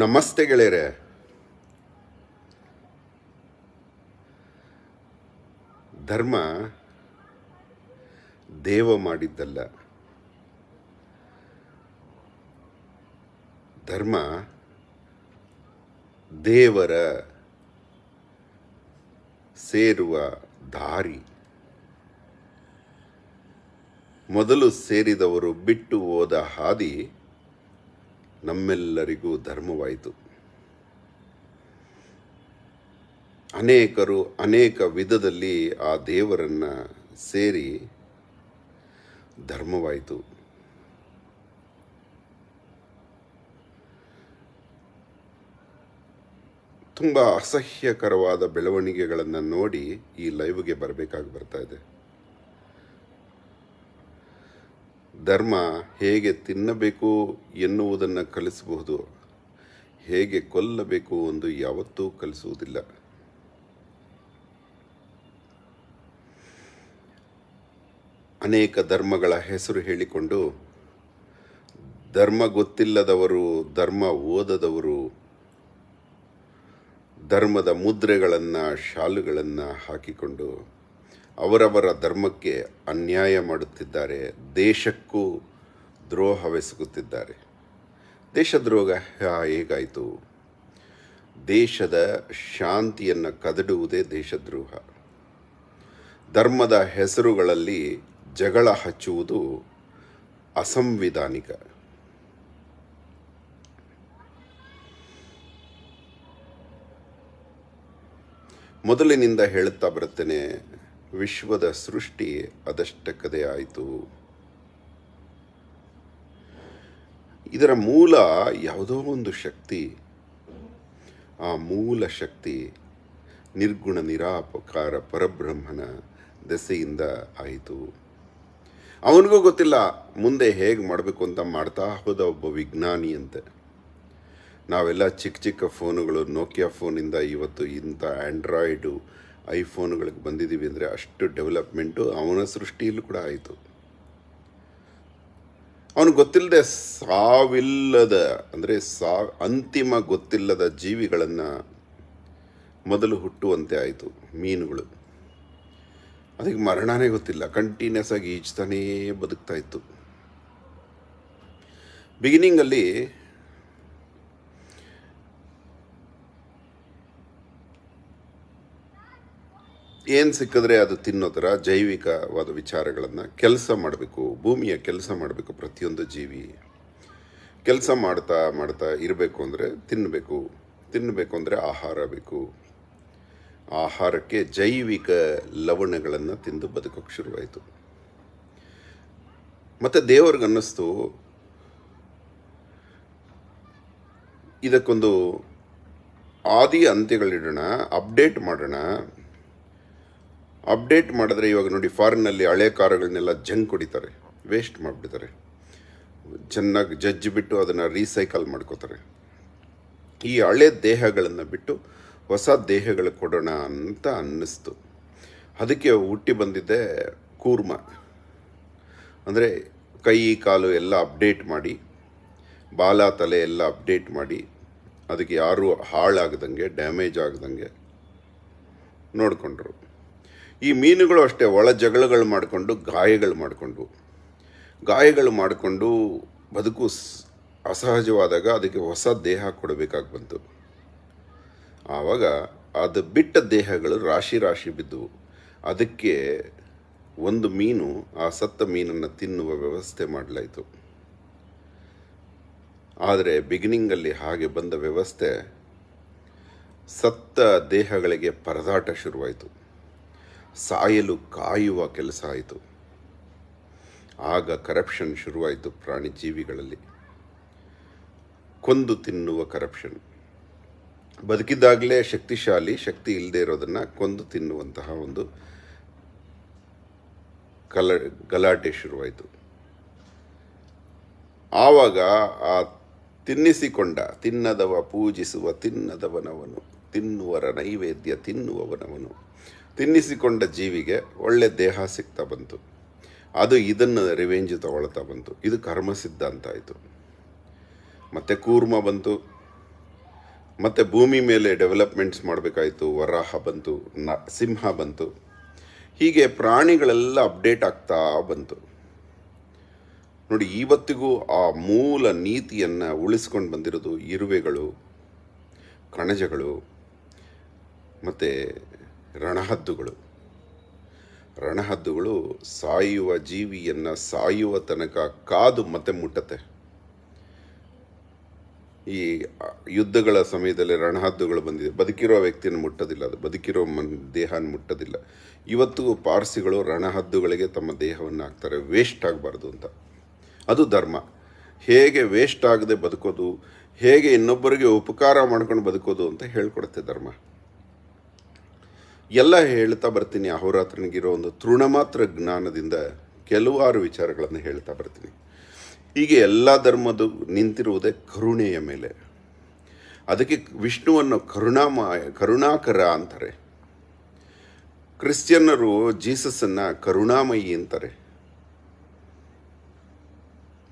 ನಮಸ್ತೆ ಗೆಳೆಯರೆ ಧರ್ಮ ದೇವ ಮಾಡಿದ್ದಲ್ಲ ಧರ್ಮ ದೇವರ ಸೇರುವ ದಾರಿ ಮೊದಲು ಸೇರಿದವರು ಬಿಟ್ಟು ಹೋದ ಹಾದಿ ನಮ್ಮೆಲ್ಲರಿಗೂ ಧರ್ಮವಾಯಿತು ಅನೇಕರು ಅನೇಕ ವಿಧದಲ್ಲಿ ಆ ದೇವರನ್ನು ಸೇರಿ ಧರ್ಮವಾಯಿತು ತುಂಬ ಅಸಹ್ಯಕರವಾದ ಬೆಳವಣಿಗೆಗಳನ್ನು ನೋಡಿ ಈ ಲೈವ್ಗೆ ಬರಬೇಕಾಗಿ ಬರ್ತಾ ಇದೆ ಧರ್ಮ ಹೇಗೆ ತಿನ್ನಬೇಕು ಎನ್ನುವುದನ್ನು ಕಲಿಸಬಹುದು ಹೇಗೆ ಕೊಲ್ಲಬೇಕು ಎಂದು ಯಾವತ್ತೂ ಕಲಿಸುವುದಿಲ್ಲ ಅನೇಕ ಧರ್ಮಗಳ ಹೆಸರು ಹೇಳಿಕೊಂಡು ಧರ್ಮ ಗೊತ್ತಿಲ್ಲದವರು ಧರ್ಮ ಓದದವರು ಧರ್ಮದ ಮುದ್ರೆಗಳನ್ನು ಶಾಲುಗಳನ್ನು ಹಾಕಿಕೊಂಡು ಅವರವರ ಧರ್ಮಕ್ಕೆ ಅನ್ಯಾಯ ಮಾಡುತ್ತಿದ್ದಾರೆ ದೇಶಕ್ಕೂ ದ್ರೋಹವೆಸಗುತ್ತಿದ್ದಾರೆ ದೇಶದ್ರೋಹ ಹೇಗಾಯಿತು ದೇಶದ ಶಾಂತಿಯನ್ನು ಕದಡುವುದೇ ದೇಶದ್ರೋಹ ಧರ್ಮದ ಹೆಸರುಗಳಲ್ಲಿ ಜಗಳ ಹಚ್ಚುವುದು ಅಸಂವಿಧಾನಿಕ ಮೊದಲಿನಿಂದ ಹೇಳುತ್ತಾ ಬರುತ್ತೇನೆ ವಿಶ್ವದ ಸೃಷ್ಟಿ ಅದಷ್ಟಕ್ಕದೇ ಆಯಿತು ಇದರ ಮೂಲ ಯಾವುದೋ ಒಂದು ಶಕ್ತಿ ಆ ಮೂಲ ಶಕ್ತಿ ನಿರ್ಗುಣ ನಿರಾಪಕಾರ ಪರಬ್ರಹ್ಮನ ದೆಸೆಯಿಂದ ಆಯಿತು ಅವನಿಗೂ ಗೊತ್ತಿಲ್ಲ ಮುಂದೆ ಹೇಗೆ ಮಾಡಬೇಕು ಅಂತ ಮಾಡ್ತಾ ಹೋದ ಒಬ್ಬ ವಿಜ್ಞಾನಿ ನಾವೆಲ್ಲ ಚಿಕ್ಕ ಚಿಕ್ಕ ಫೋನುಗಳು ನೋಕಿಯಾ ಫೋನಿಂದ ಇವತ್ತು ಇಂಥ ಆ್ಯಂಡ್ರಾಯ್ಡು ಐಫೋನ್ಗಳಿಗೆ ಬಂದಿದ್ದೀವಿ ಅಂದರೆ ಅಷ್ಟು ಡೆವಲಪ್ಮೆಂಟು ಅವನ ಸೃಷ್ಟಿಯಲ್ಲೂ ಕೂಡ ಆಯಿತು ಅವನು ಗೊತ್ತಿಲ್ಲದೆ ಸಾವಿಲ್ಲದ ಅಂದರೆ ಸಾ ಅಂತಿಮ ಗೊತ್ತಿಲ್ಲದ ಜೀವಿಗಳನ್ನು ಮೊದಲು ಹುಟ್ಟುವಂತೆ ಆಯಿತು ಮೀನುಗಳು ಅದಕ್ಕೆ ಮರಣನೇ ಗೊತ್ತಿಲ್ಲ ಕಂಟಿನ್ಯೂಸ್ ಆಗಿ ಈಜ್ತಾನೇ ಬದುಕ್ತಾ ಇತ್ತು ಬಿಗಿನಿಂಗಲ್ಲಿ ಏನು ಸಿಕ್ಕಿದ್ರೆ ಅದು ತಿನ್ನೋ ಥರ ಜೈವಿಕವಾದ ವಿಚಾರಗಳನ್ನು ಕೆಲಸ ಮಾಡಬೇಕು ಭೂಮಿಯ ಕೆಲಸ ಮಾಡಬೇಕು ಪ್ರತಿಯೊಂದು ಜೀವಿ ಕೆಲಸ ಮಾಡ್ತಾ ಮಾಡ್ತಾ ಇರಬೇಕು ಅಂದರೆ ತಿನ್ನಬೇಕು ತಿನ್ನಬೇಕು ಅಂದರೆ ಆಹಾರ ಬೇಕು ಆಹಾರಕ್ಕೆ ಜೈವಿಕ ಲವಣಗಳನ್ನು ತಿಂದು ಬದುಕೋಕ್ಕೆ ಶುರುವಾಯಿತು ಮತ್ತು ದೇವ್ರಿಗೆ ಅನ್ನಿಸ್ತು ಇದಕ್ಕೊಂದು ಆದಿ ಅಂತ್ಯಗಳಿಡೋಣ ಅಪ್ಡೇಟ್ ಮಾಡೋಣ ಅಪ್ಡೇಟ್ ಮಾಡಿದ್ರೆ ಇವಾಗ ನೋಡಿ ಫಾರಿನಲ್ಲಿ ಹಳೆ ಕಾರುಗಳನ್ನೆಲ್ಲ ಜಂಕ್ ಕುಡಿತಾರೆ ವೇಸ್ಟ್ ಮಾಡಿಬಿಡ್ತಾರೆ ಚೆನ್ನಾಗಿ ಜಜ್ಜಿ ಬಿಟ್ಟು ಅದನ್ನು ರೀಸೈಕಲ್ ಮಾಡ್ಕೋತಾರೆ ಈ ಹಳೆ ದೇಹಗಳನ್ನು ಬಿಟ್ಟು ಹೊಸ ದೇಹಗಳು ಕೊಡೋಣ ಅಂತ ಅನ್ನಿಸ್ತು ಅದಕ್ಕೆ ಹುಟ್ಟಿ ಬಂದಿದ್ದೆ ಕೂರ್ಮ ಅಂದರೆ ಕೈ ಕಾಲು ಎಲ್ಲ ಅಪ್ಡೇಟ್ ಮಾಡಿ ಬಾಲ ತಲೆ ಎಲ್ಲ ಅಪ್ಡೇಟ್ ಮಾಡಿ ಅದಕ್ಕೆ ಯಾರೂ ಹಾಳಾಗದಂಗೆ ಡ್ಯಾಮೇಜ್ ಆಗದಂಗೆ ನೋಡಿಕೊಂಡ್ರು ಈ ಮೀನುಗಳು ಅಷ್ಟೇ ಒಳ ಜಗಳಗಳು ಮಾಡಿಕೊಂಡು ಗಾಯಗಳು ಮಾಡಿಕೊಂಡು ಗಾಯಗಳು ಮಾಡಿಕೊಂಡು ಬದುಕು ಅಸಹಜವಾದಾಗ ಅದಕ್ಕೆ ಹೊಸ ದೇಹ ಕೊಡಬೇಕಾಗಿ ಬಂತು ಆವಾಗ ಅದು ಬಿಟ್ಟ ದೇಹಗಳು ರಾಶಿ ರಾಶಿ ಬಿದ್ದವು ಅದಕ್ಕೆ ಒಂದು ಮೀನು ಆ ಸತ್ತ ಮೀನನ್ನು ತಿನ್ನುವ ವ್ಯವಸ್ಥೆ ಮಾಡಲಾಯಿತು ಆದರೆ ಬಿಗಿನಿಂಗಲ್ಲಿ ಹಾಗೆ ಬಂದ ವ್ಯವಸ್ಥೆ ಸತ್ತ ದೇಹಗಳಿಗೆ ಪರದಾಟ ಶುರುವಾಯಿತು ಸಾಯಲು ಕಾಯುವ ಕೆಲಸ ಆಯಿತು ಆಗ ಕರಪ್ಷನ್ ಶುರುವಾಯಿತು ಪ್ರಾಣಿ ಜೀವಿಗಳಲ್ಲಿ ಕೊಂದು ತಿನ್ನುವ ಕರಪ್ಷನ್ ಬದುಕಿದ್ದಾಗಲೇ ಶಕ್ತಿಶಾಲಿ ಶಕ್ತಿ ಇಲ್ಲದೆ ಇರೋದನ್ನು ಕೊಂದು ತಿನ್ನುವಂತಹ ಒಂದು ಕಲ ಗಲಾಟೆ ಶುರುವಾಯಿತು ಆವಾಗ ಆ ತಿನ್ನಿಸಿಕೊಂಡ ತಿನ್ನದವ ಪೂಜಿಸುವ ತಿನ್ನದವನವನು ತಿನ್ನುವರ ನೈವೇದ್ಯ ತಿನ್ನುವವನವನು ತಿನ್ನಿಸಿಕೊಂಡ ಜೀವಿಗೆ ಒಳ್ಳೆ ದೇಹ ಸಿಗ್ತಾ ಬಂತು ಅದು ಇದನ್ನು ರಿವೆಂಜ್ ತಗೊಳ್ತಾ ಬಂತು ಇದು ಕರ್ಮ ಸಿದ್ಧಾಂತ ಆಯಿತು ಮತ್ತು ಕೂರ್ಮ ಬಂತು ಮತ್ತು ಭೂಮಿ ಮೇಲೆ ಡೆವಲಪ್ಮೆಂಟ್ಸ್ ಮಾಡಬೇಕಾಯಿತು ವರಾಹ ಬಂತು ನ ಸಿಂಹ ಬಂತು ಹೀಗೆ ಪ್ರಾಣಿಗಳೆಲ್ಲ ಅಪ್ಡೇಟ್ ಆಗ್ತಾ ಬಂತು ನೋಡಿ ಇವತ್ತಿಗೂ ಆ ಮೂಲ ನೀತಿಯನ್ನು ಉಳಿಸ್ಕೊಂಡು ಬಂದಿರೋದು ಇರುವೆಗಳು ಕಣಜಗಳು ಮತ್ತು ರಣಹದ್ದುಗಳು ರಣಹದ್ದುಗಳು ಸಾಯುವ ಜೀವಿಯನ್ನು ಸಾಯುವ ತನಕ ಕಾದು ಮತ್ತೆ ಮುಟ್ಟತ್ತೆ ಈ ಯುದ್ಧಗಳ ಸಮಯದಲ್ಲಿ ರಣಹದ್ದುಗಳು ಬಂದಿದೆ ಬದುಕಿರೋ ವ್ಯಕ್ತಿಯನ್ನು ಮುಟ್ಟೋದಿಲ್ಲ ಅದು ಬದುಕಿರೋ ಮನ್ ದೇಹನ ಮುಟ್ಟೋದಿಲ್ಲ ಇವತ್ತು ಪಾರ್ಸಿಗಳು ರಣಹದ್ದುಗಳಿಗೆ ತಮ್ಮ ದೇಹವನ್ನು ಹಾಕ್ತಾರೆ ವೇಸ್ಟ್ ಆಗಬಾರ್ದು ಅಂತ ಅದು ಧರ್ಮ ಹೇಗೆ ವೇಸ್ಟ್ ಆಗದೆ ಬದುಕೋದು ಹೇಗೆ ಇನ್ನೊಬ್ಬರಿಗೆ ಉಪಕಾರ ಮಾಡ್ಕೊಂಡು ಬದುಕೋದು ಅಂತ ಹೇಳ್ಕೊಡುತ್ತೆ ಧರ್ಮ ಎಲ್ಲ ಹೇಳ್ತಾ ಬರ್ತೀನಿ ಅಹೋರಾತ್ರನಿಗಿರೋ ಒಂದು ಮಾತ್ರ ಜ್ಞಾನದಿಂದ ಕೆಲವಾರು ವಿಚಾರಗಳನ್ನು ಹೇಳ್ತಾ ಬರ್ತೀನಿ ಹೀಗೆ ಎಲ್ಲ ಧರ್ಮದ ನಿಂತಿರುವುದೇ ಕರುಣೆಯ ಮೇಲೆ ಅದಕ್ಕೆ ವಿಷ್ಣುವನ್ನು ಕರುಣಾಮಯ ಕರುಣಾಕರ ಅಂತಾರೆ ಕ್ರಿಶ್ಚಿಯನ್ನರು ಜೀಸಸನ್ನು ಕರುಣಾಮಯಿ ಅಂತಾರೆ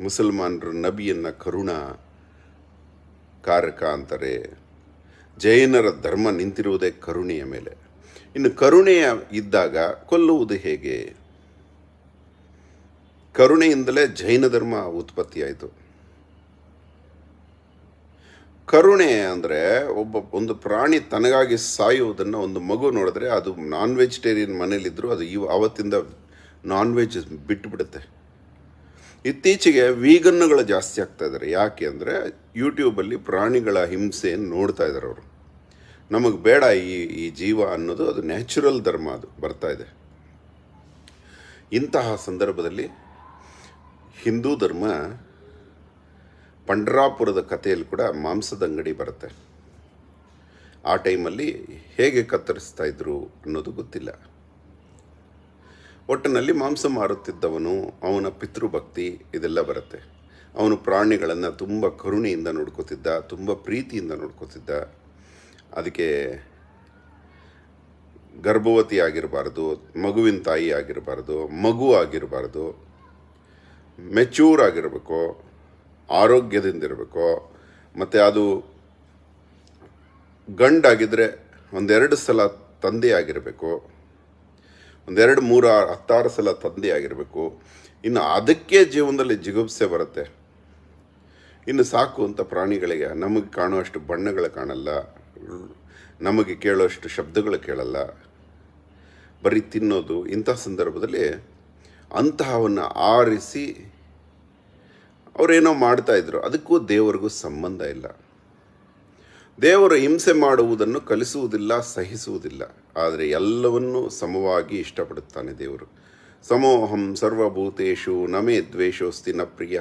ಮುಸಲ್ಮಾನರು ನಬಿಯನ್ನು ಕರುಣ ಕಾರಕ ಅಂತಾರೆ ಜೈನರ ಧರ್ಮ ನಿಂತಿರುವುದೇ ಕರುಣೆಯ ಮೇಲೆ ಇನ್ನು ಕರುಣೆಯ ಇದ್ದಾಗ ಕೊಲ್ಲುವುದು ಹೇಗೆ ಕರುಣೆಯಿಂದಲೇ ಜೈನ ಧರ್ಮ ಉತ್ಪತ್ತಿಯಾಯಿತು ಕರುಣೆ ಅಂದರೆ ಒಬ್ಬ ಒಂದು ಪ್ರಾಣಿ ತನಗಾಗಿ ಸಾಯುವುದನ್ನು ಒಂದು ಮಗು ನೋಡಿದ್ರೆ ಅದು ನಾನ್ ವೆಜಿಟೇರಿಯನ್ ಮನೇಲಿದ್ದರೂ ಅದು ಇವ ಆವತ್ತಿಂದ ನಾನ್ ವೆಜ್ ಬಿಟ್ಟುಬಿಡುತ್ತೆ ಇತ್ತೀಚೆಗೆ ವೀಗನ್ನುಗಳು ಜಾಸ್ತಿ ಆಗ್ತಾ ಇದ್ದಾರೆ ಯಾಕೆ ಅಂದರೆ ಯೂಟ್ಯೂಬಲ್ಲಿ ಪ್ರಾಣಿಗಳ ಹಿಂಸೆಯನ್ನು ನೋಡ್ತಾ ಇದ್ದಾರೆ ಅವರು ನಮಗೆ ಬೇಡ ಈ ಈ ಜೀವ ಅನ್ನೋದು ಅದು ನ್ಯಾಚುರಲ್ ಧರ್ಮ ಅದು ಬರ್ತಾ ಇದೆ ಇಂತಹ ಸಂದರ್ಭದಲ್ಲಿ ಹಿಂದೂ ಧರ್ಮ ಪಂಡರಾಪುರದ ಕಥೆಯಲ್ಲಿ ಕೂಡ ಮಾಂಸದ ಅಂಗಡಿ ಬರುತ್ತೆ ಆ ಟೈಮಲ್ಲಿ ಹೇಗೆ ಕತ್ತರಿಸ್ತಾ ಇದ್ರು ಅನ್ನೋದು ಗೊತ್ತಿಲ್ಲ ಒಟ್ಟಿನಲ್ಲಿ ಮಾಂಸ ಮಾರುತ್ತಿದ್ದವನು ಅವನ ಪಿತೃಭಕ್ತಿ ಇದೆಲ್ಲ ಬರುತ್ತೆ ಅವನು ಪ್ರಾಣಿಗಳನ್ನು ತುಂಬ ಕರುಣೆಯಿಂದ ನೋಡ್ಕೋತಿದ್ದ ತುಂಬ ಪ್ರೀತಿಯಿಂದ ನೋಡ್ಕೋತಿದ್ದ ಅದಕ್ಕೆ ಗರ್ಭವತಿ ಆಗಿರಬಾರ್ದು ಮಗುವಿನ ತಾಯಿ ಆಗಿರಬಾರ್ದು ಮಗು ಆಗಿರಬಾರ್ದು ಮೆಚೂರ್ ಆಗಿರಬೇಕು ಆರೋಗ್ಯದಿಂದಿರಬೇಕು ಮತ್ತು ಅದು ಗಂಡಾಗಿದ್ದರೆ ಒಂದೆರಡು ಸಲ ತಂದೆ ಆಗಿರಬೇಕು ಒಂದೆರಡು ಮೂರು ಹತ್ತಾರು ಸಲ ತಂದೆ ಆಗಿರಬೇಕು ಇನ್ನು ಅದಕ್ಕೆ ಜೀವನದಲ್ಲಿ ಜಿಗುಪ್ಸೆ ಬರುತ್ತೆ ಇನ್ನು ಸಾಕು ಅಂತ ಪ್ರಾಣಿಗಳಿಗೆ ನಮಗೆ ಕಾಣುವಷ್ಟು ಬಣ್ಣಗಳು ಕಾಣಲ್ಲ ನಮಗೆ ಕೇಳೋಷ್ಟು ಶಬ್ದಗಳು ಕೇಳಲ್ಲ ಬರೀ ತಿನ್ನೋದು ಇಂಥ ಸಂದರ್ಭದಲ್ಲಿ ಅಂತಹವನ್ನು ಆರಿಸಿ ಅವರೇನೋ ಮಾಡ್ತಾಯಿದ್ರು ಅದಕ್ಕೂ ದೇವರಿಗೂ ಸಂಬಂಧ ಇಲ್ಲ ದೇವರು ಹಿಂಸೆ ಮಾಡುವುದನ್ನು ಕಲಿಸುವುದಿಲ್ಲ ಸಹಿಸುವುದಿಲ್ಲ ಆದರೆ ಎಲ್ಲವನ್ನೂ ಸಮವಾಗಿ ಇಷ್ಟಪಡುತ್ತಾನೆ ದೇವರು ಸಮೋಹಂ ಸರ್ವಭೂತೇಶು ನಮೇ ದ್ವೇಷೋಸ್ತಿ ನ ಪ್ರಿಯ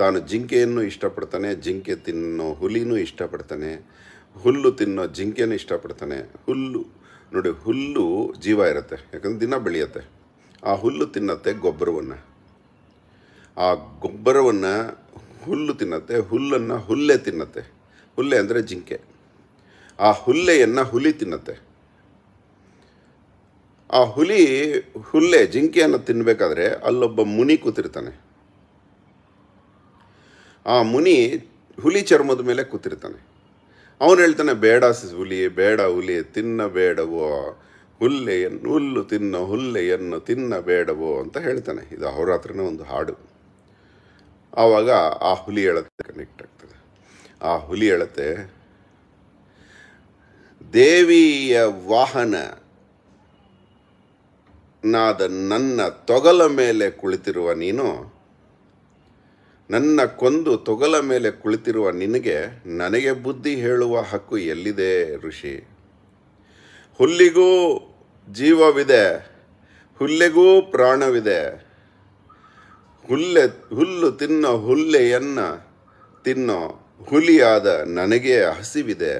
ತಾನು ಜಿಂಕೆಯನ್ನು ಇಷ್ಟಪಡ್ತಾನೆ ಜಿಂಕೆ ತಿನ್ನೋ ಹುಲಿನೂ ಇಷ್ಟಪಡ್ತಾನೆ ಹುಲ್ಲು ತಿನ್ನೋ ಜಿಂಕೆನ ಇಷ್ಟಪಡ್ತಾನೆ ಹುಲ್ಲು ನೋಡಿ ಹುಲ್ಲು ಜೀವ ಇರುತ್ತೆ ಯಾಕಂದರೆ ದಿನ ಬೆಳೆಯುತ್ತೆ ಆ ಹುಲ್ಲು ತಿನ್ನತ್ತೆ ಗೊಬ್ಬರವನ್ನು ಆ ಗೊಬ್ಬರವನ್ನು ಹುಲ್ಲು ತಿನ್ನತ್ತೆ ಹುಲ್ಲನ್ನು ಹುಲ್ಲೆ ತಿನ್ನತ್ತೆ ಹುಲ್ಲೆ ಅಂದರೆ ಜಿಂಕೆ ಆ ಹುಲ್ಲೆಯನ್ನು ಹುಲಿ ತಿನ್ನತ್ತೆ ಆ ಹುಲಿ ಹುಲ್ಲೆ ಜಿಂಕೆಯನ್ನು ತಿನ್ನಬೇಕಾದ್ರೆ ಅಲ್ಲೊಬ್ಬ ಮುನಿ ಕೂತಿರ್ತಾನೆ ಆ ಮುನಿ ಹುಲಿ ಚರ್ಮದ ಮೇಲೆ ಕೂತಿರ್ತಾನೆ ಅವನು ಹೇಳ್ತಾನೆ ಬೇಡ ಹುಲಿ ಬೇಡ ಹುಲಿ ತಿನ್ನಬೇಡವೋ ಹುಲ್ಲೆಯನ್ನು ಹುಲ್ಲು ತಿನ್ನ ಹುಲ್ಲೆಯನ್ನು ತಿನ್ನಬೇಡವೋ ಅಂತ ಹೇಳ್ತಾನೆ ಇದು ಅವ್ರ ಹತ್ರನೇ ಒಂದು ಹಾಡು ಆವಾಗ ಆ ಹುಲಿ ಎಳತೆ ಕನೆಕ್ಟ್ ಆಗ್ತದೆ ಆ ಹುಲಿ ಎಳತೆ ದೇವಿಯ ವಾಹನ ನಾದ ನನ್ನ ತೊಗಲ ಮೇಲೆ ಕುಳಿತಿರುವ ನೀನು ನನ್ನ ಕೊಂದು ತೊಗಲ ಮೇಲೆ ಕುಳಿತಿರುವ ನಿನಗೆ ನನಗೆ ಬುದ್ಧಿ ಹೇಳುವ ಹಕ್ಕು ಎಲ್ಲಿದೆ ಋಷಿ ಹುಲ್ಲಿಗೂ ಜೀವವಿದೆ ಹುಲ್ಲೆಗೂ ಪ್ರಾಣವಿದೆ ಹುಲ್ಲೆ ಹುಲ್ಲು ತಿನ್ನೋ ಹುಲ್ಲೆಯನ್ನು ತಿನ್ನೋ ಹುಲಿಯಾದ ನನಗೆ ಹಸಿವಿದೆ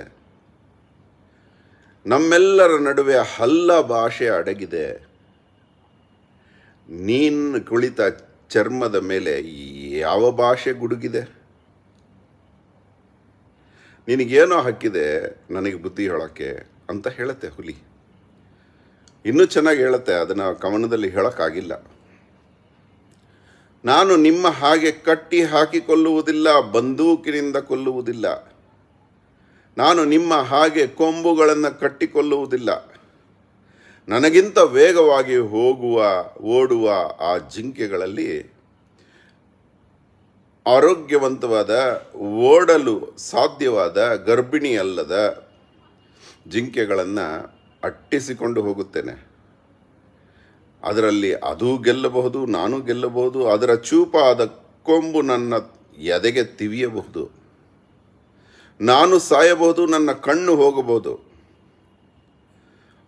ನಮ್ಮೆಲ್ಲರ ನಡುವೆ ಹಲ್ಲ ಭಾಷೆ ಅಡಗಿದೆ ನೀನು ಕುಳಿತ ಚರ್ಮದ ಮೇಲೆ ಯಾವ ಭಾಷೆ ಗುಡುಗಿದೆ ನಿನಗೇನೋ ಹಾಕಿದೆ ನನಗೆ ಬುದ್ಧಿ ಹೇಳೋಕ್ಕೆ ಅಂತ ಹೇಳುತ್ತೆ ಹುಲಿ ಇನ್ನೂ ಚೆನ್ನಾಗಿ ಹೇಳುತ್ತೆ ಅದನ್ನು ಕವನದಲ್ಲಿ ಹೇಳೋಕ್ಕಾಗಿಲ್ಲ ನಾನು ನಿಮ್ಮ ಹಾಗೆ ಕಟ್ಟಿ ಹಾಕಿಕೊಳ್ಳುವುದಿಲ್ಲ ಬಂದೂಕಿನಿಂದ ಕೊಲ್ಲುವುದಿಲ್ಲ ನಾನು ನಿಮ್ಮ ಹಾಗೆ ಕೊಂಬುಗಳನ್ನು ಕಟ್ಟಿಕೊಳ್ಳುವುದಿಲ್ಲ ನನಗಿಂತ ವೇಗವಾಗಿ ಹೋಗುವ ಓಡುವ ಆ ಜಿಂಕೆಗಳಲ್ಲಿ ಆರೋಗ್ಯವಂತವಾದ ಓಡಲು ಸಾಧ್ಯವಾದ ಗರ್ಭಿಣಿಯಲ್ಲದ ಜಿಂಕೆಗಳನ್ನು ಅಟ್ಟಿಸಿಕೊಂಡು ಹೋಗುತ್ತೇನೆ ಅದರಲ್ಲಿ ಅದು ಗೆಲ್ಲಬಹುದು ನಾನು ಗೆಲ್ಲಬಹುದು ಅದರ ಚೂಪಾದ ಕೊಂಬು ನನ್ನ ಎದೆಗೆ ತಿವಿಯಬಹುದು ನಾನು ಸಾಯಬಹುದು ನನ್ನ ಕಣ್ಣು ಹೋಗಬಹುದು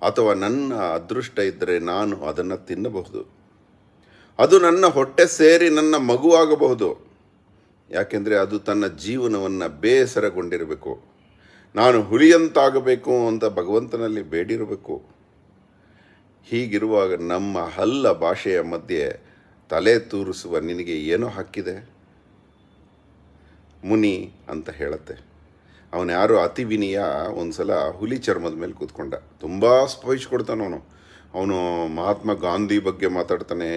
ಅಥವಾ ನನ್ನ ಅದೃಷ್ಟ ಇದ್ದರೆ ನಾನು ಅದನ್ನು ತಿನ್ನಬಹುದು ಅದು ನನ್ನ ಹೊಟ್ಟೆ ಸೇರಿ ನನ್ನ ಮಗುವಾಗಬಹುದು ಯಾಕೆಂದರೆ ಅದು ತನ್ನ ಜೀವನವನ್ನು ಬೇಸರಗೊಂಡಿರಬೇಕು ನಾನು ಹುಲಿಯಂತಾಗಬೇಕು ಅಂತ ಭಗವಂತನಲ್ಲಿ ಬೇಡಿರಬೇಕು ಹೀಗಿರುವಾಗ ನಮ್ಮ ಹಲ್ಲ ಭಾಷೆಯ ಮಧ್ಯೆ ತಲೆ ತೂರಿಸುವ ನಿನಗೆ ಏನೋ ಹಕ್ಕಿದೆ ಮುನಿ ಅಂತ ಹೇಳತ್ತೆ ಅವನು ಯಾರು ಅತಿ ವಿನಿಯ ಒಂದು ಸಲ ಹುಲಿ ಚರ್ಮದ ಮೇಲೆ ಕೂತ್ಕೊಂಡ ತುಂಬ ಕೊಡ್ತಾನ ಅವನು ಅವನು ಮಹಾತ್ಮ ಗಾಂಧಿ ಬಗ್ಗೆ ಮಾತಾಡ್ತಾನೆ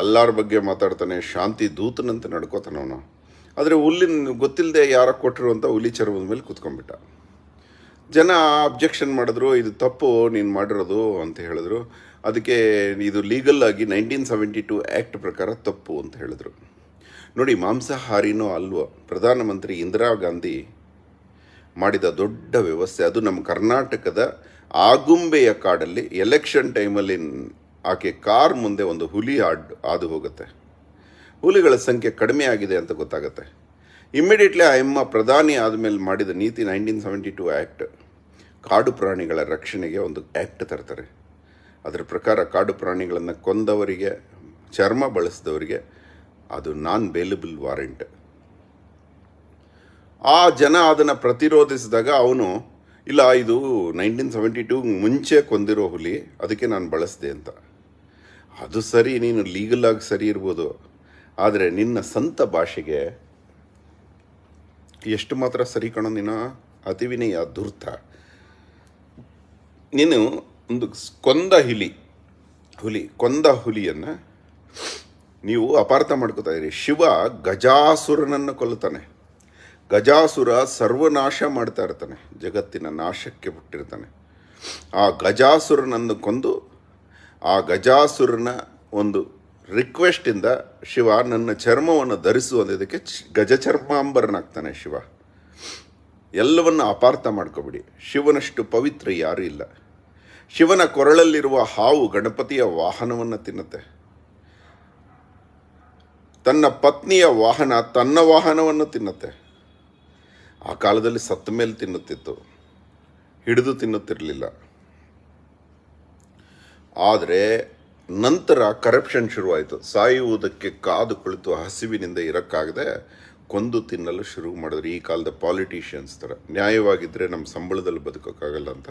ಎಲ್ಲರ ಬಗ್ಗೆ ಮಾತಾಡ್ತಾನೆ ಶಾಂತಿ ದೂತನಂತ ನಡ್ಕೋತಾನವನು ಆದರೆ ಹುಲ್ಲಿನ ಗೊತ್ತಿಲ್ಲದೆ ಯಾರೋ ಅಂತ ಹುಲಿ ಚರ್ಮದ ಮೇಲೆ ಕೂತ್ಕೊಂಡ್ಬಿಟ್ಟ ಜನ ಅಬ್ಜೆಕ್ಷನ್ ಮಾಡಿದ್ರು ಇದು ತಪ್ಪು ನೀನು ಮಾಡಿರೋದು ಅಂತ ಹೇಳಿದ್ರು ಅದಕ್ಕೆ ಇದು ಲೀಗಲ್ ಆಗಿ ನೈನ್ಟೀನ್ ಸೆವೆಂಟಿ ಟು ಆ್ಯಕ್ಟ್ ಪ್ರಕಾರ ತಪ್ಪು ಅಂತ ಹೇಳಿದ್ರು ನೋಡಿ ಮಾಂಸಾಹಾರಿನೂ ಅಲ್ವೋ ಪ್ರಧಾನಮಂತ್ರಿ ಇಂದಿರಾ ಗಾಂಧಿ ಮಾಡಿದ ದೊಡ್ಡ ವ್ಯವಸ್ಥೆ ಅದು ನಮ್ಮ ಕರ್ನಾಟಕದ ಆಗುಂಬೆಯ ಕಾಡಲ್ಲಿ ಎಲೆಕ್ಷನ್ ಟೈಮಲ್ಲಿ ಆಕೆ ಕಾರ್ ಮುಂದೆ ಒಂದು ಹುಲಿ ಆಡ್ ಆದು ಹೋಗುತ್ತೆ ಹುಲಿಗಳ ಸಂಖ್ಯೆ ಕಡಿಮೆ ಆಗಿದೆ ಅಂತ ಗೊತ್ತಾಗುತ್ತೆ ಇಮ್ಮಿಡಿಯೇಟ್ಲಿ ಎಮ್ಮ ಪ್ರಧಾನಿ ಆದಮೇಲೆ ಮಾಡಿದ ನೀತಿ ನೈನ್ಟೀನ್ ಸೆವೆಂಟಿ ಟು ಆ್ಯಕ್ಟ್ ಕಾಡು ಪ್ರಾಣಿಗಳ ರಕ್ಷಣೆಗೆ ಒಂದು ಆ್ಯಕ್ಟ್ ತರ್ತಾರೆ ಅದರ ಪ್ರಕಾರ ಕಾಡು ಪ್ರಾಣಿಗಳನ್ನು ಕೊಂದವರಿಗೆ ಚರ್ಮ ಬಳಸಿದವರಿಗೆ ಅದು ನಾನ್ ಬೇಲಬಲ್ ವಾರೆಂಟ್ ಆ ಜನ ಅದನ್ನು ಪ್ರತಿರೋಧಿಸಿದಾಗ ಅವನು ಇಲ್ಲ ಇದು ನೈನ್ಟೀನ್ ಸೆವೆಂಟಿ ಟೂ ಮುಂಚೆ ಕೊಂದಿರೋ ಹುಲಿ ಅದಕ್ಕೆ ನಾನು ಬಳಸಿದೆ ಅಂತ ಅದು ಸರಿ ನೀನು ಲೀಗಲಾಗಿ ಸರಿ ಇರ್ಬೋದು ಆದರೆ ನಿನ್ನ ಸಂತ ಭಾಷೆಗೆ ಎಷ್ಟು ಮಾತ್ರ ಸರಿ ಕಣ ನಿನ್ನ ಅತಿವಿನಯ ಧೂರ್ತ ನೀನು ಒಂದು ಕೊಂದ ಹಿಲಿ ಹುಲಿ ಕೊಂದ ಹುಲಿಯನ್ನು ನೀವು ಅಪಾರ್ಥ ಮಾಡ್ಕೋತಾ ಇದ್ದೀರಿ ಶಿವ ಗಜಾಸುರನನ್ನು ಕೊಲ್ಲುತ್ತಾನೆ ಗಜಾಸುರ ಸರ್ವನಾಶ ಮಾಡ್ತಾ ಇರ್ತಾನೆ ಜಗತ್ತಿನ ನಾಶಕ್ಕೆ ಬಿಟ್ಟಿರ್ತಾನೆ ಆ ಗಜಾಸುರನನ್ನು ಕೊಂದು ಆ ಗಜಾಸುರನ ಒಂದು ರಿಕ್ವೆಸ್ಟಿಂದ ಶಿವ ನನ್ನ ಚರ್ಮವನ್ನು ಧರಿಸು ಅನ್ನೋದಕ್ಕೆ ಗಜ ಚರ್ಮಾಂಬರನಾಗ್ತಾನೆ ಶಿವ ಎಲ್ಲವನ್ನು ಅಪಾರ್ಥ ಮಾಡ್ಕೊಬಿಡಿ ಶಿವನಷ್ಟು ಪವಿತ್ರ ಯಾರೂ ಇಲ್ಲ ಶಿವನ ಕೊರಳಲ್ಲಿರುವ ಹಾವು ಗಣಪತಿಯ ವಾಹನವನ್ನು ತಿನ್ನತ್ತೆ ತನ್ನ ಪತ್ನಿಯ ವಾಹನ ತನ್ನ ವಾಹನವನ್ನು ತಿನ್ನತ್ತೆ ಆ ಕಾಲದಲ್ಲಿ ಸತ್ತ ಮೇಲೆ ತಿನ್ನುತ್ತಿತ್ತು ಹಿಡಿದು ತಿನ್ನುತ್ತಿರಲಿಲ್ಲ ಆದರೆ ನಂತರ ಕರಪ್ಷನ್ ಶುರುವಾಯಿತು ಸಾಯುವುದಕ್ಕೆ ಕಾದು ಕುಳಿತು ಹಸಿವಿನಿಂದ ಇರೋಕ್ಕಾಗದೆ ಕೊಂದು ತಿನ್ನಲು ಶುರು ಮಾಡಿದ್ರು ಈ ಕಾಲದ ಪಾಲಿಟಿಷಿಯನ್ಸ್ ಥರ ನ್ಯಾಯವಾಗಿದ್ದರೆ ನಮ್ಮ ಸಂಬಳದಲ್ಲಿ ಬದುಕೋಕ್ಕಾಗಲ್ಲ ಅಂತ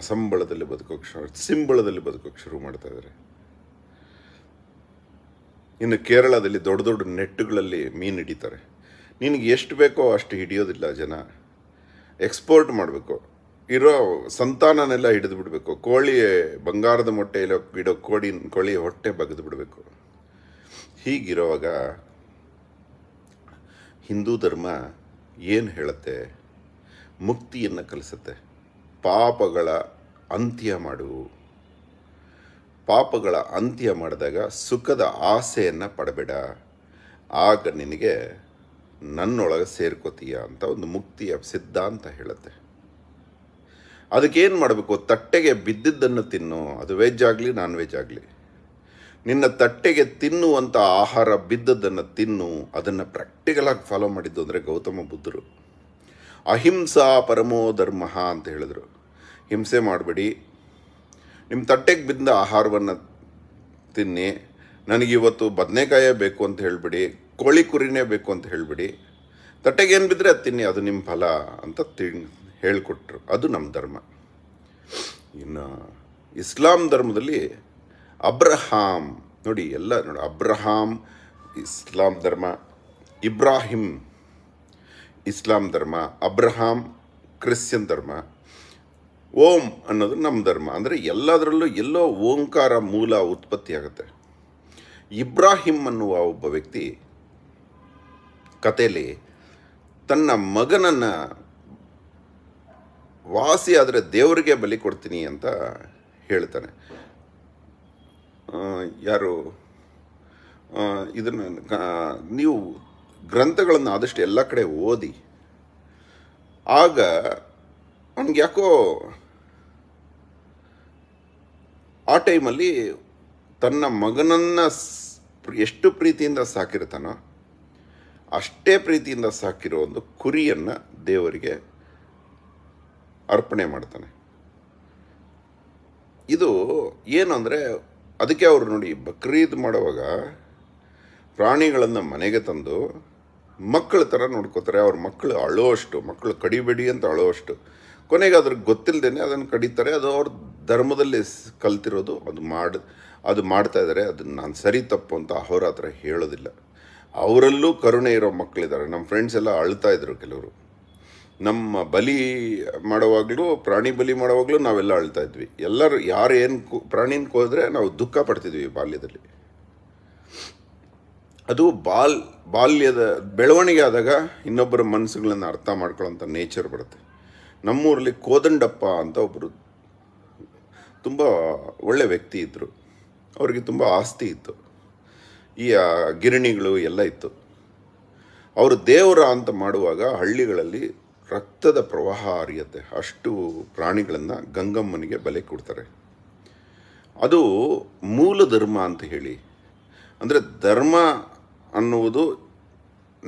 ಅಸಂಬಳದಲ್ಲಿ ಬದುಕೋಕ್ಕೆ ಶುರು ಸಿಂಬಳದಲ್ಲಿ ಬದುಕೋಕ್ಕೆ ಶುರು ಮಾಡ್ತಾ ಇದ್ದಾರೆ ಇನ್ನು ಕೇರಳದಲ್ಲಿ ದೊಡ್ಡ ದೊಡ್ಡ ನೆಟ್ಟುಗಳಲ್ಲಿ ಮೀನು ಹಿಡಿತಾರೆ ನಿನಗೆ ಎಷ್ಟು ಬೇಕೋ ಅಷ್ಟು ಹಿಡಿಯೋದಿಲ್ಲ ಜನ ಎಕ್ಸ್ಪೋರ್ಟ್ ಮಾಡಬೇಕು ಇರೋ ಸಂತಾನನೆಲ್ಲ ಹಿಡಿದು ಬಿಡಬೇಕು ಕೋಳಿ ಬಂಗಾರದ ಮೊಟ್ಟೆಯಲ್ಲಿ ಇಡೋ ಕೋಳಿ ಕೋಳಿಯ ಹೊಟ್ಟೆ ಬಗೆದು ಬಿಡಬೇಕು ಹೀಗಿರೋವಾಗ ಹಿಂದೂ ಧರ್ಮ ಏನು ಹೇಳುತ್ತೆ ಮುಕ್ತಿಯನ್ನು ಕಲಿಸುತ್ತೆ ಪಾಪಗಳ ಅಂತ್ಯ ಮಾಡು ಪಾಪಗಳ ಅಂತ್ಯ ಮಾಡಿದಾಗ ಸುಖದ ಆಸೆಯನ್ನು ಪಡಬೇಡ ಆಗ ನಿನಗೆ ನನ್ನೊಳಗೆ ಸೇರ್ಕೋತೀಯ ಅಂತ ಒಂದು ಮುಕ್ತಿಯ ಸಿದ್ಧಾಂತ ಹೇಳುತ್ತೆ ಅದಕ್ಕೇನು ಮಾಡಬೇಕು ತಟ್ಟೆಗೆ ಬಿದ್ದಿದ್ದನ್ನು ತಿನ್ನು ಅದು ವೆಜ್ ಆಗಲಿ ನಾನ್ ವೆಜ್ ಆಗಲಿ ನಿನ್ನ ತಟ್ಟೆಗೆ ತಿನ್ನುವಂಥ ಆಹಾರ ಬಿದ್ದದ್ದನ್ನು ತಿನ್ನು ಅದನ್ನು ಪ್ರಾಕ್ಟಿಕಲಾಗಿ ಫಾಲೋ ಮಾಡಿದ್ದು ಅಂದರೆ ಗೌತಮ ಬುದ್ಧರು ಅಹಿಂಸಾ ಪರಮೋ ಧರ್ಮ ಅಂತ ಹೇಳಿದರು ಹಿಂಸೆ ಮಾಡಬೇಡಿ ನಿಮ್ಮ ತಟ್ಟೆಗೆ ಬಿದ್ದ ಆಹಾರವನ್ನು ತಿನ್ನಿ ನನಗಿವತ್ತು ಬದನೆಕಾಯ ಬೇಕು ಅಂತ ಹೇಳಿಬಿಡಿ ಕೋಳಿ ಕುರಿನೇ ಬೇಕು ಅಂತ ಹೇಳಿಬಿಡಿ ಏನು ಬಿದ್ದರೆ ಅದು ತಿನ್ನಿ ಅದು ನಿಮ್ಮ ಫಲ ಅಂತ ತಿಳಿ ಹೇಳಿಕೊಟ್ರು ಅದು ನಮ್ಮ ಧರ್ಮ ಇನ್ನು ಇಸ್ಲಾಂ ಧರ್ಮದಲ್ಲಿ ಅಬ್ರಹಾಮ್ ನೋಡಿ ಎಲ್ಲ ನೋಡಿ ಅಬ್ರಹಾಮ್ ಇಸ್ಲಾಂ ಧರ್ಮ ಇಬ್ರಾಹಿಂ ಇಸ್ಲಾಂ ಧರ್ಮ ಅಬ್ರಹಾಮ್ ಕ್ರಿಶ್ಚಿಯನ್ ಧರ್ಮ ಓಂ ಅನ್ನೋದು ನಮ್ಮ ಧರ್ಮ ಅಂದರೆ ಎಲ್ಲದರಲ್ಲೂ ಎಲ್ಲೋ ಓಂಕಾರ ಮೂಲ ಉತ್ಪತ್ತಿಯಾಗುತ್ತೆ ಇಬ್ರಾಹಿಂ ಅನ್ನುವ ಒಬ್ಬ ವ್ಯಕ್ತಿ ಕತೆಯಲ್ಲಿ ತನ್ನ ಮಗನನ್ನು ವಾಸಿ ಆದರೆ ದೇವರಿಗೆ ಬಲಿ ಕೊಡ್ತೀನಿ ಅಂತ ಹೇಳ್ತಾನೆ ಯಾರು ಇದನ್ನು ನೀವು ಗ್ರಂಥಗಳನ್ನು ಆದಷ್ಟು ಎಲ್ಲ ಕಡೆ ಓದಿ ಆಗ ಅವನಿಗೆ ಯಾಕೋ ಆ ಟೈಮಲ್ಲಿ ತನ್ನ ಮಗನನ್ನು ಎಷ್ಟು ಪ್ರೀತಿಯಿಂದ ಸಾಕಿರ್ತಾನೋ ಅಷ್ಟೇ ಪ್ರೀತಿಯಿಂದ ಸಾಕಿರೋ ಒಂದು ಕುರಿಯನ್ನು ದೇವರಿಗೆ ಅರ್ಪಣೆ ಮಾಡ್ತಾನೆ ಇದು ಏನು ಅಂದರೆ ಅದಕ್ಕೆ ಅವರು ನೋಡಿ ಬಕ್ರೀದ್ ಮಾಡುವಾಗ ಪ್ರಾಣಿಗಳನ್ನು ಮನೆಗೆ ತಂದು ಮಕ್ಕಳ ಥರ ನೋಡ್ಕೋತಾರೆ ಅವ್ರ ಮಕ್ಕಳು ಅಳೋಷ್ಟು ಮಕ್ಕಳು ಕಡಿಬೇಡಿ ಅಂತ ಅಳೋಷ್ಟು ಕೊನೆಗೆ ಅದ್ರ ಗೊತ್ತಿಲ್ಲದೇನೆ ಅದನ್ನು ಕಡಿತಾರೆ ಅದು ಅವ್ರ ಧರ್ಮದಲ್ಲಿ ಕಲ್ತಿರೋದು ಅದು ಮಾಡಿ ಅದು ಮಾಡ್ತಾಯಿದ್ದಾರೆ ಅದನ್ನು ನಾನು ಸರಿ ತಪ್ಪು ಅಂತ ಅವರ ಹತ್ರ ಹೇಳೋದಿಲ್ಲ ಅವರಲ್ಲೂ ಕರುಣೆ ಇರೋ ಮಕ್ಕಳಿದ್ದಾರೆ ನಮ್ಮ ಫ್ರೆಂಡ್ಸ್ ಎಲ್ಲ ಅಳ್ತಾ ಇದ್ರು ಕೆಲವರು ನಮ್ಮ ಬಲಿ ಮಾಡುವಾಗಲೂ ಪ್ರಾಣಿ ಬಲಿ ಮಾಡುವಾಗಲೂ ನಾವೆಲ್ಲ ಅಳ್ತಾ ಇದ್ವಿ ಎಲ್ಲರೂ ಯಾರು ಏನು ಪ್ರಾಣಿನ ಕೋದ್ರೆ ನಾವು ದುಃಖ ಪಡ್ತಿದ್ವಿ ಬಾಲ್ಯದಲ್ಲಿ ಅದು ಬಾಲ್ ಬಾಲ್ಯದ ಬೆಳವಣಿಗೆ ಆದಾಗ ಇನ್ನೊಬ್ಬರ ಮನಸ್ಸುಗಳನ್ನು ಅರ್ಥ ಮಾಡ್ಕೊಳ್ಳೋಂಥ ನೇಚರ್ ಬರುತ್ತೆ ನಮ್ಮೂರಲ್ಲಿ ಕೋದಂಡಪ್ಪ ಅಂತ ಒಬ್ಬರು ತುಂಬ ಒಳ್ಳೆ ವ್ಯಕ್ತಿ ಇದ್ದರು ಅವರಿಗೆ ತುಂಬ ಆಸ್ತಿ ಇತ್ತು ಈ ಗಿರಣಿಗಳು ಎಲ್ಲ ಇತ್ತು ಅವರು ದೇವರ ಅಂತ ಮಾಡುವಾಗ ಹಳ್ಳಿಗಳಲ್ಲಿ ರಕ್ತದ ಪ್ರವಾಹ ಹರಿಯುತ್ತೆ ಅಷ್ಟು ಪ್ರಾಣಿಗಳನ್ನು ಗಂಗಮ್ಮನಿಗೆ ಬಲೆ ಕೊಡ್ತಾರೆ ಅದು ಮೂಲ ಧರ್ಮ ಅಂತ ಹೇಳಿ ಅಂದರೆ ಧರ್ಮ ಅನ್ನುವುದು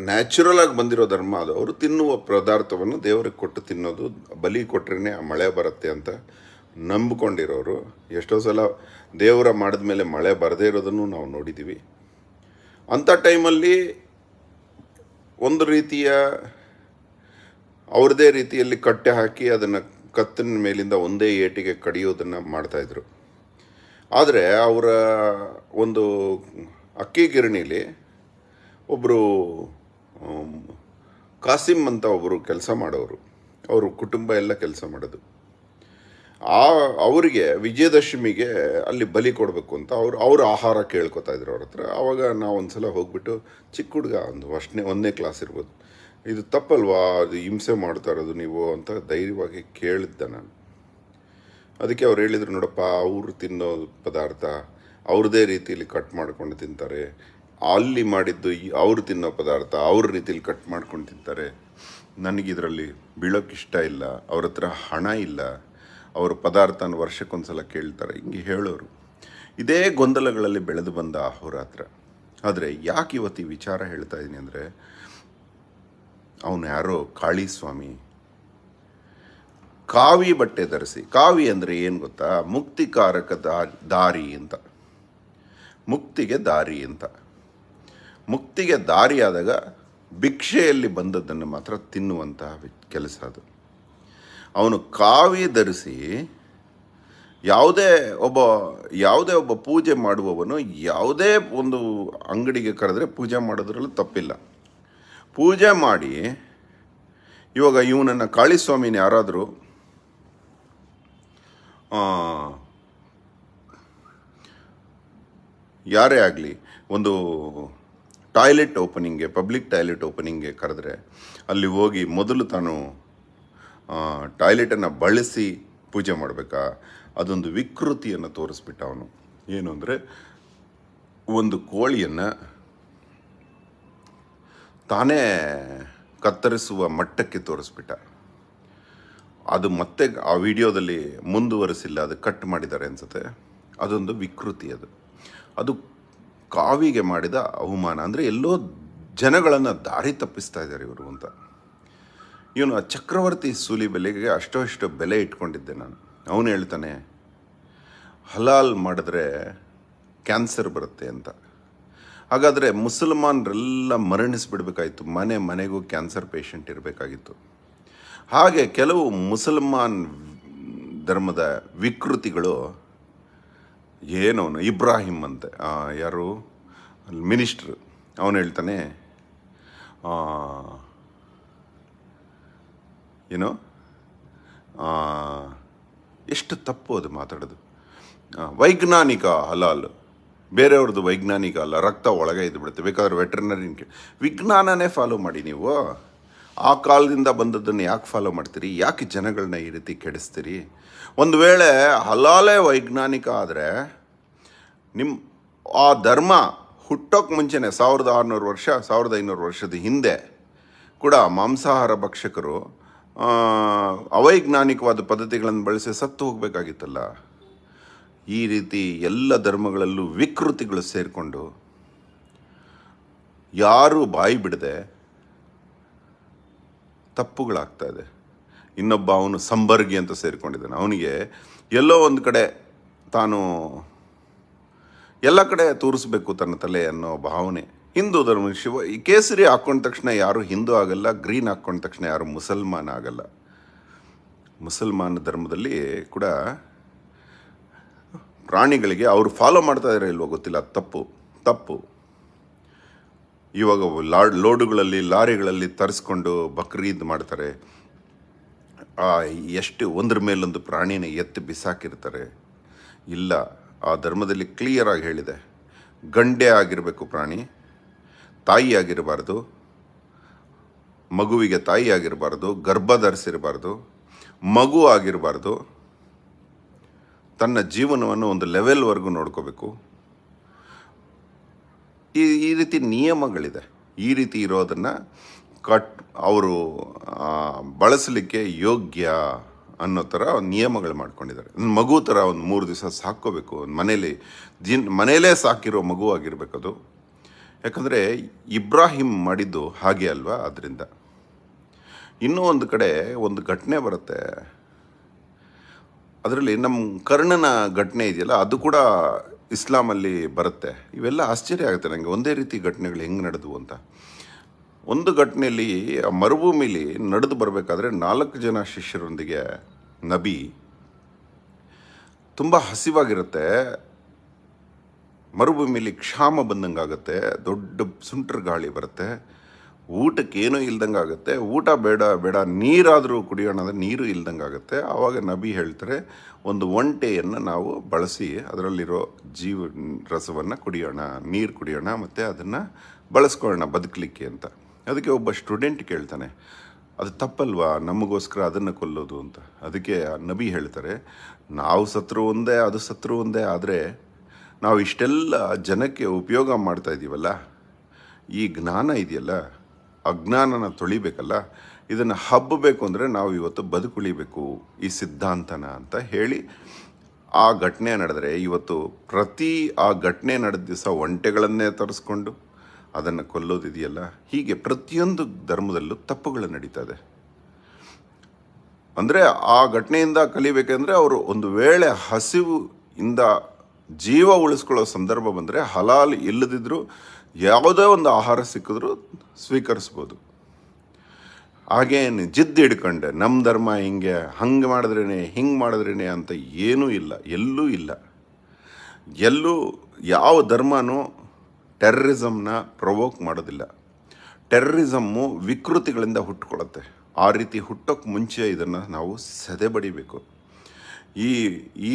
ನ್ಯಾಚುರಲ್ ಆಗಿ ಬಂದಿರೋ ಧರ್ಮ ಅದು ಅವರು ತಿನ್ನುವ ಪದಾರ್ಥವನ್ನು ದೇವರಿಗೆ ಕೊಟ್ಟು ತಿನ್ನೋದು ಬಲಿ ಕೊಟ್ರೇ ಮಳೆ ಬರುತ್ತೆ ಅಂತ ನಂಬಿಕೊಂಡಿರೋರು ಎಷ್ಟೋ ಸಲ ದೇವರ ಮಾಡಿದ ಮೇಲೆ ಮಳೆ ಬರದೇ ಇರೋದನ್ನು ನಾವು ನೋಡಿದ್ದೀವಿ ಅಂಥ ಟೈಮಲ್ಲಿ ಒಂದು ರೀತಿಯ ಅವ್ರದೇ ರೀತಿಯಲ್ಲಿ ಕಟ್ಟೆ ಹಾಕಿ ಅದನ್ನು ಕತ್ತಿನ ಮೇಲಿಂದ ಒಂದೇ ಏಟಿಗೆ ಕಡಿಯೋದನ್ನು ಮಾಡ್ತಾಯಿದ್ರು ಆದರೆ ಅವರ ಒಂದು ಅಕ್ಕಿ ಗಿರಣಿಲಿ ಒಬ್ಬರು ಕಾಸಿಮ್ ಅಂತ ಒಬ್ಬರು ಕೆಲಸ ಮಾಡೋರು ಅವರು ಕುಟುಂಬ ಎಲ್ಲ ಕೆಲಸ ಮಾಡೋದು ಆ ಅವರಿಗೆ ವಿಜಯದಶಮಿಗೆ ಅಲ್ಲಿ ಬಲಿ ಕೊಡಬೇಕು ಅಂತ ಅವರು ಅವ್ರ ಆಹಾರ ಕೇಳ್ಕೊತಾ ಇದ್ರು ಅವ್ರ ಹತ್ರ ಆವಾಗ ನಾವು ಒಂದು ಸಲ ಹೋಗ್ಬಿಟ್ಟು ಚಿಕ್ಕ ಹುಡುಗ ಒಂದು ಅಷ್ಟನೇ ಒಂದನೇ ಕ್ಲಾಸ್ ಇರ್ಬೋದು ಇದು ತಪ್ಪಲ್ವಾ ಅದು ಹಿಂಸೆ ಮಾಡ್ತಾ ಇರೋದು ನೀವು ಅಂತ ಧೈರ್ಯವಾಗಿ ಕೇಳಿದ್ದೆ ನಾನು ಅದಕ್ಕೆ ಅವ್ರು ಹೇಳಿದರು ನೋಡಪ್ಪ ಅವರು ತಿನ್ನೋ ಪದಾರ್ಥ ಅವ್ರದೇ ರೀತಿಯಲ್ಲಿ ಕಟ್ ಮಾಡ್ಕೊಂಡು ತಿಂತಾರೆ ಅಲ್ಲಿ ಮಾಡಿದ್ದು ಅವರು ತಿನ್ನೋ ಪದಾರ್ಥ ಅವ್ರ ರೀತಿಯಲ್ಲಿ ಕಟ್ ಮಾಡ್ಕೊಂಡು ತಿಂತಾರೆ ನನಗಿದರಲ್ಲಿ ಬೀಳೋಕ್ಕೆ ಇಷ್ಟ ಇಲ್ಲ ಅವ್ರ ಹತ್ರ ಹಣ ಇಲ್ಲ ಅವ್ರ ಪದಾರ್ಥನ ಸಲ ಕೇಳ್ತಾರೆ ಹಿಂಗೆ ಹೇಳೋರು ಇದೇ ಗೊಂದಲಗಳಲ್ಲಿ ಬೆಳೆದು ಬಂದ ಅಹೋರಾತ್ರ ಆದರೆ ಯಾಕೆ ಇವತ್ತು ಈ ವಿಚಾರ ಹೇಳ್ತಾ ಇದ್ದೀನಿ ಅಂದರೆ ಅವನು ಯಾರೋ ಸ್ವಾಮಿ ಕಾವಿ ಬಟ್ಟೆ ಧರಿಸಿ ಕಾವಿ ಅಂದರೆ ಏನು ಗೊತ್ತಾ ಮುಕ್ತಿಕಾರಕ ದಾರಿ ಅಂತ ಮುಕ್ತಿಗೆ ದಾರಿ ಅಂತ ಮುಕ್ತಿಗೆ ದಾರಿಯಾದಾಗ ಭಿಕ್ಷೆಯಲ್ಲಿ ಬಂದದ್ದನ್ನು ಮಾತ್ರ ತಿನ್ನುವಂತಹ ಕೆಲಸ ಅದು ಅವನು ಕಾವಿ ಧರಿಸಿ ಯಾವುದೇ ಒಬ್ಬ ಯಾವುದೇ ಒಬ್ಬ ಪೂಜೆ ಮಾಡುವವನು ಯಾವುದೇ ಒಂದು ಅಂಗಡಿಗೆ ಕರೆದ್ರೆ ಪೂಜೆ ಮಾಡೋದ್ರಲ್ಲೂ ತಪ್ಪಿಲ್ಲ ಪೂಜೆ ಮಾಡಿ ಇವಾಗ ಇವನನ್ನು ಕಾಳಿಸ್ವಾಮಿನ ಯಾರಾದರೂ ಯಾರೇ ಆಗಲಿ ಒಂದು ಟಾಯ್ಲೆಟ್ ಓಪನಿಂಗ್ಗೆ ಪಬ್ಲಿಕ್ ಟಾಯ್ಲೆಟ್ ಓಪನಿಂಗ್ಗೆ ಕರೆದ್ರೆ ಅಲ್ಲಿ ಹೋಗಿ ಮೊದಲು ತಾನು ಟಾಯ್ಲೆಟನ್ನು ಬಳಸಿ ಪೂಜೆ ಮಾಡಬೇಕಾ ಅದೊಂದು ವಿಕೃತಿಯನ್ನು ತೋರಿಸ್ಬಿಟ್ಟ ಅವನು ಏನು ಅಂದರೆ ಒಂದು ಕೋಳಿಯನ್ನು ತಾನೇ ಕತ್ತರಿಸುವ ಮಟ್ಟಕ್ಕೆ ತೋರಿಸ್ಬಿಟ್ಟ ಅದು ಮತ್ತೆ ಆ ವಿಡಿಯೋದಲ್ಲಿ ಮುಂದುವರಿಸಿಲ್ಲ ಅದು ಕಟ್ ಮಾಡಿದ್ದಾರೆ ಅನ್ಸುತ್ತೆ ಅದೊಂದು ವಿಕೃತಿ ಅದು ಅದು ಕಾವಿಗೆ ಮಾಡಿದ ಅವಮಾನ ಅಂದರೆ ಎಲ್ಲೋ ಜನಗಳನ್ನು ದಾರಿ ತಪ್ಪಿಸ್ತಾ ಇದ್ದಾರೆ ಇವರು ಅಂತ ಇವನು ಆ ಚಕ್ರವರ್ತಿ ಸೂಲಿ ಬೆಲೆಗೆ ಅಷ್ಟೋ ಬೆಲೆ ಇಟ್ಕೊಂಡಿದ್ದೆ ನಾನು ಅವನು ಹೇಳ್ತಾನೆ ಹಲಾಲ್ ಮಾಡಿದ್ರೆ ಕ್ಯಾನ್ಸರ್ ಬರುತ್ತೆ ಅಂತ ಹಾಗಾದರೆ ಮುಸಲ್ಮಾನರೆಲ್ಲ ಮರಣಿಸ್ಬಿಡ್ಬೇಕಾಯಿತು ಮನೆ ಮನೆಗೂ ಕ್ಯಾನ್ಸರ್ ಪೇಷಂಟ್ ಇರಬೇಕಾಗಿತ್ತು ಹಾಗೆ ಕೆಲವು ಮುಸಲ್ಮಾನ್ ಧರ್ಮದ ವಿಕೃತಿಗಳು ಏನವನು ಇಬ್ರಾಹಿಂ ಅಂತ ಯಾರು ಮಿನಿಸ್ಟ್ರ್ ಅವನು ಹೇಳ್ತಾನೆ ಏನು ಎಷ್ಟು ತಪ್ಪು ಅದು ಮಾತಾಡೋದು ವೈಜ್ಞಾನಿಕ ಹಲಾಲು ಬೇರೆಯವ್ರದ್ದು ವೈಜ್ಞಾನಿಕ ಅಲ್ಲ ರಕ್ತ ಒಳಗೆ ಬಿಡುತ್ತೆ ಬೇಕಾದ್ರೆ ವೆಟ್ರನರಿ ವಿಜ್ಞಾನನೇ ಫಾಲೋ ಮಾಡಿ ನೀವು ಆ ಕಾಲದಿಂದ ಬಂದದ್ದನ್ನು ಯಾಕೆ ಫಾಲೋ ಮಾಡ್ತೀರಿ ಯಾಕೆ ಜನಗಳನ್ನ ಈ ರೀತಿ ಕೆಡಿಸ್ತೀರಿ ಒಂದು ವೇಳೆ ಹಲಾಲೆ ವೈಜ್ಞಾನಿಕ ಆದರೆ ನಿಮ್ಮ ಆ ಧರ್ಮ ಹುಟ್ಟೋಕ್ಕೆ ಮುಂಚೆನೇ ಸಾವಿರದ ಆರುನೂರು ವರ್ಷ ಸಾವಿರದ ಐನೂರು ವರ್ಷದ ಹಿಂದೆ ಕೂಡ ಮಾಂಸಾಹಾರ ಭಕ್ಷಕರು ಅವೈಜ್ಞಾನಿಕವಾದ ಪದ್ಧತಿಗಳನ್ನು ಬಳಸಿ ಸತ್ತು ಹೋಗಬೇಕಾಗಿತ್ತಲ್ಲ ಈ ರೀತಿ ಎಲ್ಲ ಧರ್ಮಗಳಲ್ಲೂ ವಿಕೃತಿಗಳು ಸೇರಿಕೊಂಡು ಯಾರು ಬಾಯಿ ಬಿಡದೆ ತಪ್ಪುಗಳಾಗ್ತಾ ಇದೆ ಇನ್ನೊಬ್ಬ ಅವನು ಸಂಬರ್ಗಿ ಅಂತ ಸೇರಿಕೊಂಡಿದ್ದಾನೆ ಅವನಿಗೆ ಎಲ್ಲೋ ಒಂದು ಕಡೆ ತಾನು ಎಲ್ಲ ಕಡೆ ತೋರಿಸ್ಬೇಕು ತನ್ನ ತಲೆ ಅನ್ನೋ ಭಾವನೆ ಹಿಂದೂ ಧರ್ಮ ಶಿವ ಈ ಕೇಸರಿ ಹಾಕ್ಕೊಂಡ ತಕ್ಷಣ ಯಾರು ಹಿಂದೂ ಆಗಲ್ಲ ಗ್ರೀನ್ ಹಾಕ್ಕೊಂಡ ತಕ್ಷಣ ಯಾರು ಮುಸಲ್ಮಾನ್ ಆಗಲ್ಲ ಮುಸಲ್ಮಾನ ಧರ್ಮದಲ್ಲಿ ಕೂಡ ಪ್ರಾಣಿಗಳಿಗೆ ಅವರು ಫಾಲೋ ಮಾಡ್ತಾ ಇದ್ರೆ ಇಲ್ವೋ ಗೊತ್ತಿಲ್ಲ ತಪ್ಪು ತಪ್ಪು ಇವಾಗ ಲಾಡ್ ಲೋಡುಗಳಲ್ಲಿ ಲಾರಿಗಳಲ್ಲಿ ತರಿಸ್ಕೊಂಡು ಬಕ್ರೀದ್ ಮಾಡ್ತಾರೆ ಆ ಎಷ್ಟು ಒಂದ್ರ ಮೇಲೊಂದು ಪ್ರಾಣಿನ ಎತ್ತಿ ಬಿಸಾಕಿರ್ತಾರೆ ಇಲ್ಲ ಆ ಧರ್ಮದಲ್ಲಿ ಕ್ಲಿಯರಾಗಿ ಹೇಳಿದೆ ಗಂಡೆ ಆಗಿರಬೇಕು ಪ್ರಾಣಿ ತಾಯಿ ಆಗಿರಬಾರ್ದು ಮಗುವಿಗೆ ತಾಯಿ ಆಗಿರಬಾರ್ದು ಗರ್ಭ ಧರಿಸಿರಬಾರ್ದು ಮಗು ಆಗಿರಬಾರ್ದು ತನ್ನ ಜೀವನವನ್ನು ಒಂದು ಲೆವೆಲ್ವರೆಗೂ ನೋಡ್ಕೋಬೇಕು ಈ ಈ ರೀತಿ ನಿಯಮಗಳಿದೆ ಈ ರೀತಿ ಇರೋದನ್ನು ಕಟ್ ಅವರು ಬಳಸಲಿಕ್ಕೆ ಯೋಗ್ಯ ಅನ್ನೋ ಥರ ನಿಯಮಗಳು ಮಾಡ್ಕೊಂಡಿದ್ದಾರೆ ಮಗು ಥರ ಒಂದು ಮೂರು ದಿವಸ ಒಂದು ಮನೇಲಿ ದಿನ್ ಮನೇಲೇ ಸಾಕಿರೋ ಮಗು ಆಗಿರಬೇಕದು ಯಾಕಂದರೆ ಇಬ್ರಾಹಿಂ ಮಾಡಿದ್ದು ಹಾಗೆ ಅಲ್ವಾ ಅದರಿಂದ ಇನ್ನೂ ಒಂದು ಕಡೆ ಒಂದು ಘಟನೆ ಬರುತ್ತೆ ಅದರಲ್ಲಿ ನಮ್ಮ ಕರ್ಣನ ಘಟನೆ ಇದೆಯಲ್ಲ ಅದು ಕೂಡ ಇಸ್ಲಾಮಲ್ಲಿ ಬರುತ್ತೆ ಇವೆಲ್ಲ ಆಶ್ಚರ್ಯ ಆಗುತ್ತೆ ನನಗೆ ಒಂದೇ ರೀತಿ ಘಟನೆಗಳು ಹೆಂಗೆ ನಡೆದವು ಅಂತ ಒಂದು ಘಟನೆಯಲ್ಲಿ ಆ ಮರುಭೂಮಿಲಿ ನಡೆದು ಬರಬೇಕಾದ್ರೆ ನಾಲ್ಕು ಜನ ಶಿಷ್ಯರೊಂದಿಗೆ ನಬಿ ತುಂಬ ಹಸಿವಾಗಿರುತ್ತೆ ಮರುಭೂಮಿಲಿ ಕ್ಷಾಮ ಬಂದಂಗಾಗುತ್ತೆ ಆಗುತ್ತೆ ದೊಡ್ಡ ಸುಂಟರ್ ಗಾಳಿ ಬರುತ್ತೆ ಊಟಕ್ಕೇನೂ ಇಲ್ದಂಗೆ ಆಗುತ್ತೆ ಊಟ ಬೇಡ ಬೇಡ ನೀರಾದರೂ ಕುಡಿಯೋಣ ಅಂದರೆ ನೀರು ಇಲ್ದಂಗೆ ಆಗುತ್ತೆ ಆವಾಗ ನಬಿ ಹೇಳ್ತಾರೆ ಒಂದು ಒಂಟೆಯನ್ನು ನಾವು ಬಳಸಿ ಅದರಲ್ಲಿರೋ ಜೀವ ರಸವನ್ನು ಕುಡಿಯೋಣ ನೀರು ಕುಡಿಯೋಣ ಮತ್ತು ಅದನ್ನು ಬಳಸ್ಕೊಳ್ಳೋಣ ಬದುಕಲಿಕ್ಕೆ ಅಂತ ಅದಕ್ಕೆ ಒಬ್ಬ ಸ್ಟೂಡೆಂಟ್ ಕೇಳ್ತಾನೆ ಅದು ತಪ್ಪಲ್ವಾ ನಮಗೋಸ್ಕರ ಅದನ್ನು ಕೊಲ್ಲೋದು ಅಂತ ಅದಕ್ಕೆ ನಬಿ ಹೇಳ್ತಾರೆ ನಾವು ಸತ್ರು ಒಂದೇ ಅದು ಸತ್ರು ಒಂದೇ ಆದರೆ ನಾವು ಇಷ್ಟೆಲ್ಲ ಜನಕ್ಕೆ ಉಪಯೋಗ ಮಾಡ್ತಾ ಇದ್ದೀವಲ್ಲ ಈ ಜ್ಞಾನ ಇದೆಯಲ್ಲ ಅಜ್ಞಾನನ ತೊಳಿಬೇಕಲ್ಲ ಇದನ್ನು ಹಬ್ಬಬೇಕು ಅಂದರೆ ನಾವು ಇವತ್ತು ಬದುಕುಳಿಬೇಕು ಈ ಸಿದ್ಧಾಂತನ ಅಂತ ಹೇಳಿ ಆ ಘಟನೆ ನಡೆದರೆ ಇವತ್ತು ಪ್ರತಿ ಆ ಘಟನೆ ನಡೆದ ದಿವಸ ಒಂಟೆಗಳನ್ನೇ ತರಿಸ್ಕೊಂಡು ಅದನ್ನು ಕೊಲ್ಲೋದಿದೆಯಲ್ಲ ಹೀಗೆ ಪ್ರತಿಯೊಂದು ಧರ್ಮದಲ್ಲೂ ತಪ್ಪುಗಳು ನಡೀತದೆ ಅಂದರೆ ಆ ಘಟನೆಯಿಂದ ಕಲಿಬೇಕೆಂದರೆ ಅವರು ಒಂದು ವೇಳೆ ಹಸಿವು ಇಂದ ಜೀವ ಉಳಿಸ್ಕೊಳ್ಳೋ ಸಂದರ್ಭ ಬಂದರೆ ಹಲಾಲ್ ಇಲ್ಲದಿದ್ದರೂ ಯಾವುದೇ ಒಂದು ಆಹಾರ ಸಿಕ್ಕಿದ್ರೂ ಸ್ವೀಕರಿಸ್ಬೋದು ಹಾಗೇನು ಜಿದ್ದು ಹಿಡ್ಕೊಂಡೆ ನಮ್ಮ ಧರ್ಮ ಹಿಂಗೆ ಹಂಗೆ ಮಾಡಿದ್ರೇ ಹಿಂಗೆ ಮಾಡಿದ್ರೇ ಅಂತ ಏನೂ ಇಲ್ಲ ಎಲ್ಲೂ ಇಲ್ಲ ಎಲ್ಲೂ ಯಾವ ಧರ್ಮನೂ ಟೆರ್ರಿಸಮ್ನ ಪ್ರವೋಕ್ ಮಾಡೋದಿಲ್ಲ ಟೆರ್ರಿಸಮ್ಮು ವಿಕೃತಿಗಳಿಂದ ಹುಟ್ಟುಕೊಳ್ಳುತ್ತೆ ಆ ರೀತಿ ಹುಟ್ಟೋಕ್ಕೆ ಮುಂಚೆ ಇದನ್ನು ನಾವು ಸದೆಬಡಿಬೇಕು ಈ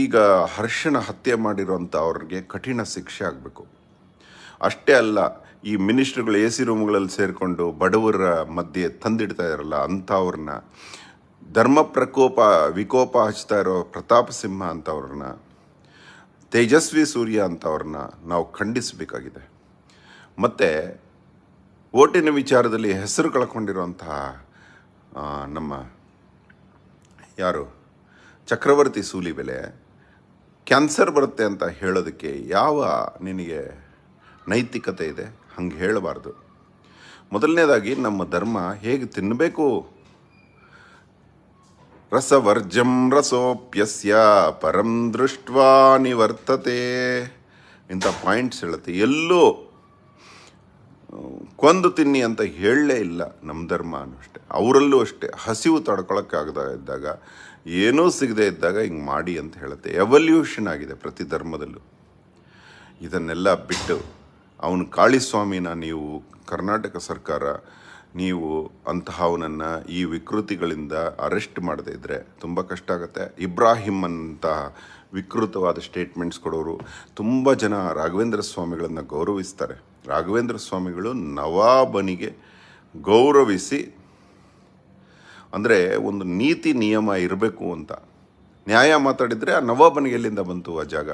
ಈಗ ಹರ್ಷನ ಹತ್ಯೆ ಮಾಡಿರೋಂಥ ಕಠಿಣ ಶಿಕ್ಷೆ ಆಗಬೇಕು ಅಷ್ಟೇ ಅಲ್ಲ ಈ ಮಿನಿಸ್ಟ್ರುಗಳು ಎ ಸಿ ರೂಮ್ಗಳಲ್ಲಿ ಸೇರಿಕೊಂಡು ಬಡವರ ಮಧ್ಯೆ ತಂದಿಡ್ತಾ ಇರಲ್ಲ ಅಂಥವ್ರನ್ನ ಧರ್ಮ ಪ್ರಕೋಪ ವಿಕೋಪ ಹಚ್ತಾ ಇರೋ ಪ್ರತಾಪ್ ಸಿಂಹ ಅಂಥವ್ರನ್ನ ತೇಜಸ್ವಿ ಸೂರ್ಯ ಅಂಥವ್ರನ್ನ ನಾವು ಖಂಡಿಸಬೇಕಾಗಿದೆ ಮತ್ತು ಓಟಿನ ವಿಚಾರದಲ್ಲಿ ಹೆಸರು ಕಳ್ಕೊಂಡಿರುವಂತಹ ನಮ್ಮ ಯಾರು ಚಕ್ರವರ್ತಿ ಸೂಲಿ ಬೆಲೆ ಕ್ಯಾನ್ಸರ್ ಬರುತ್ತೆ ಅಂತ ಹೇಳೋದಕ್ಕೆ ಯಾವ ನಿನಗೆ ನೈತಿಕತೆ ಇದೆ ಹಂಗೆ ಹೇಳಬಾರ್ದು ಮೊದಲನೇದಾಗಿ ನಮ್ಮ ಧರ್ಮ ಹೇಗೆ ತಿನ್ನಬೇಕು ರಸವರ್ಜಂ ರಸೋಪ್ಯಸ್ಯ ಪರಂ ದೃಷ್ಟ್ವಾ ನಿವರ್ತತೆ ಇಂಥ ಪಾಯಿಂಟ್ಸ್ ಹೇಳುತ್ತೆ ಎಲ್ಲೂ ಕೊಂದು ತಿನ್ನಿ ಅಂತ ಹೇಳಲೇ ಇಲ್ಲ ನಮ್ಮ ಧರ್ಮ ಅಷ್ಟೆ ಅವರಲ್ಲೂ ಅಷ್ಟೇ ಹಸಿವು ತಡ್ಕೊಳಕ್ಕಾಗದ ಇದ್ದಾಗ ಏನೂ ಸಿಗದೆ ಇದ್ದಾಗ ಹಿಂಗೆ ಮಾಡಿ ಅಂತ ಹೇಳುತ್ತೆ ಎವಲ್ಯೂಷನ್ ಆಗಿದೆ ಪ್ರತಿ ಧರ್ಮದಲ್ಲೂ ಇದನ್ನೆಲ್ಲ ಬಿಟ್ಟು ಅವನು ಕಾಳಿಸ್ವಾಮಿನ ನೀವು ಕರ್ನಾಟಕ ಸರ್ಕಾರ ನೀವು ಅಂತಹವನನ್ನು ಈ ವಿಕೃತಿಗಳಿಂದ ಅರೆಸ್ಟ್ ಮಾಡದೇ ಇದ್ದರೆ ತುಂಬ ಕಷ್ಟ ಆಗುತ್ತೆ ಇಬ್ರಾಹಿಂ ಅಂತಹ ವಿಕೃತವಾದ ಸ್ಟೇಟ್ಮೆಂಟ್ಸ್ ಕೊಡೋರು ತುಂಬ ಜನ ರಾಘವೇಂದ್ರ ಸ್ವಾಮಿಗಳನ್ನು ಗೌರವಿಸ್ತಾರೆ ರಾಘವೇಂದ್ರ ಸ್ವಾಮಿಗಳು ನವಾಬನಿಗೆ ಗೌರವಿಸಿ ಅಂದರೆ ಒಂದು ನೀತಿ ನಿಯಮ ಇರಬೇಕು ಅಂತ ನ್ಯಾಯ ಮಾತಾಡಿದರೆ ಆ ನವಾಬನಿಗೆ ಎಲ್ಲಿಂದ ಬಂತು ಆ ಜಾಗ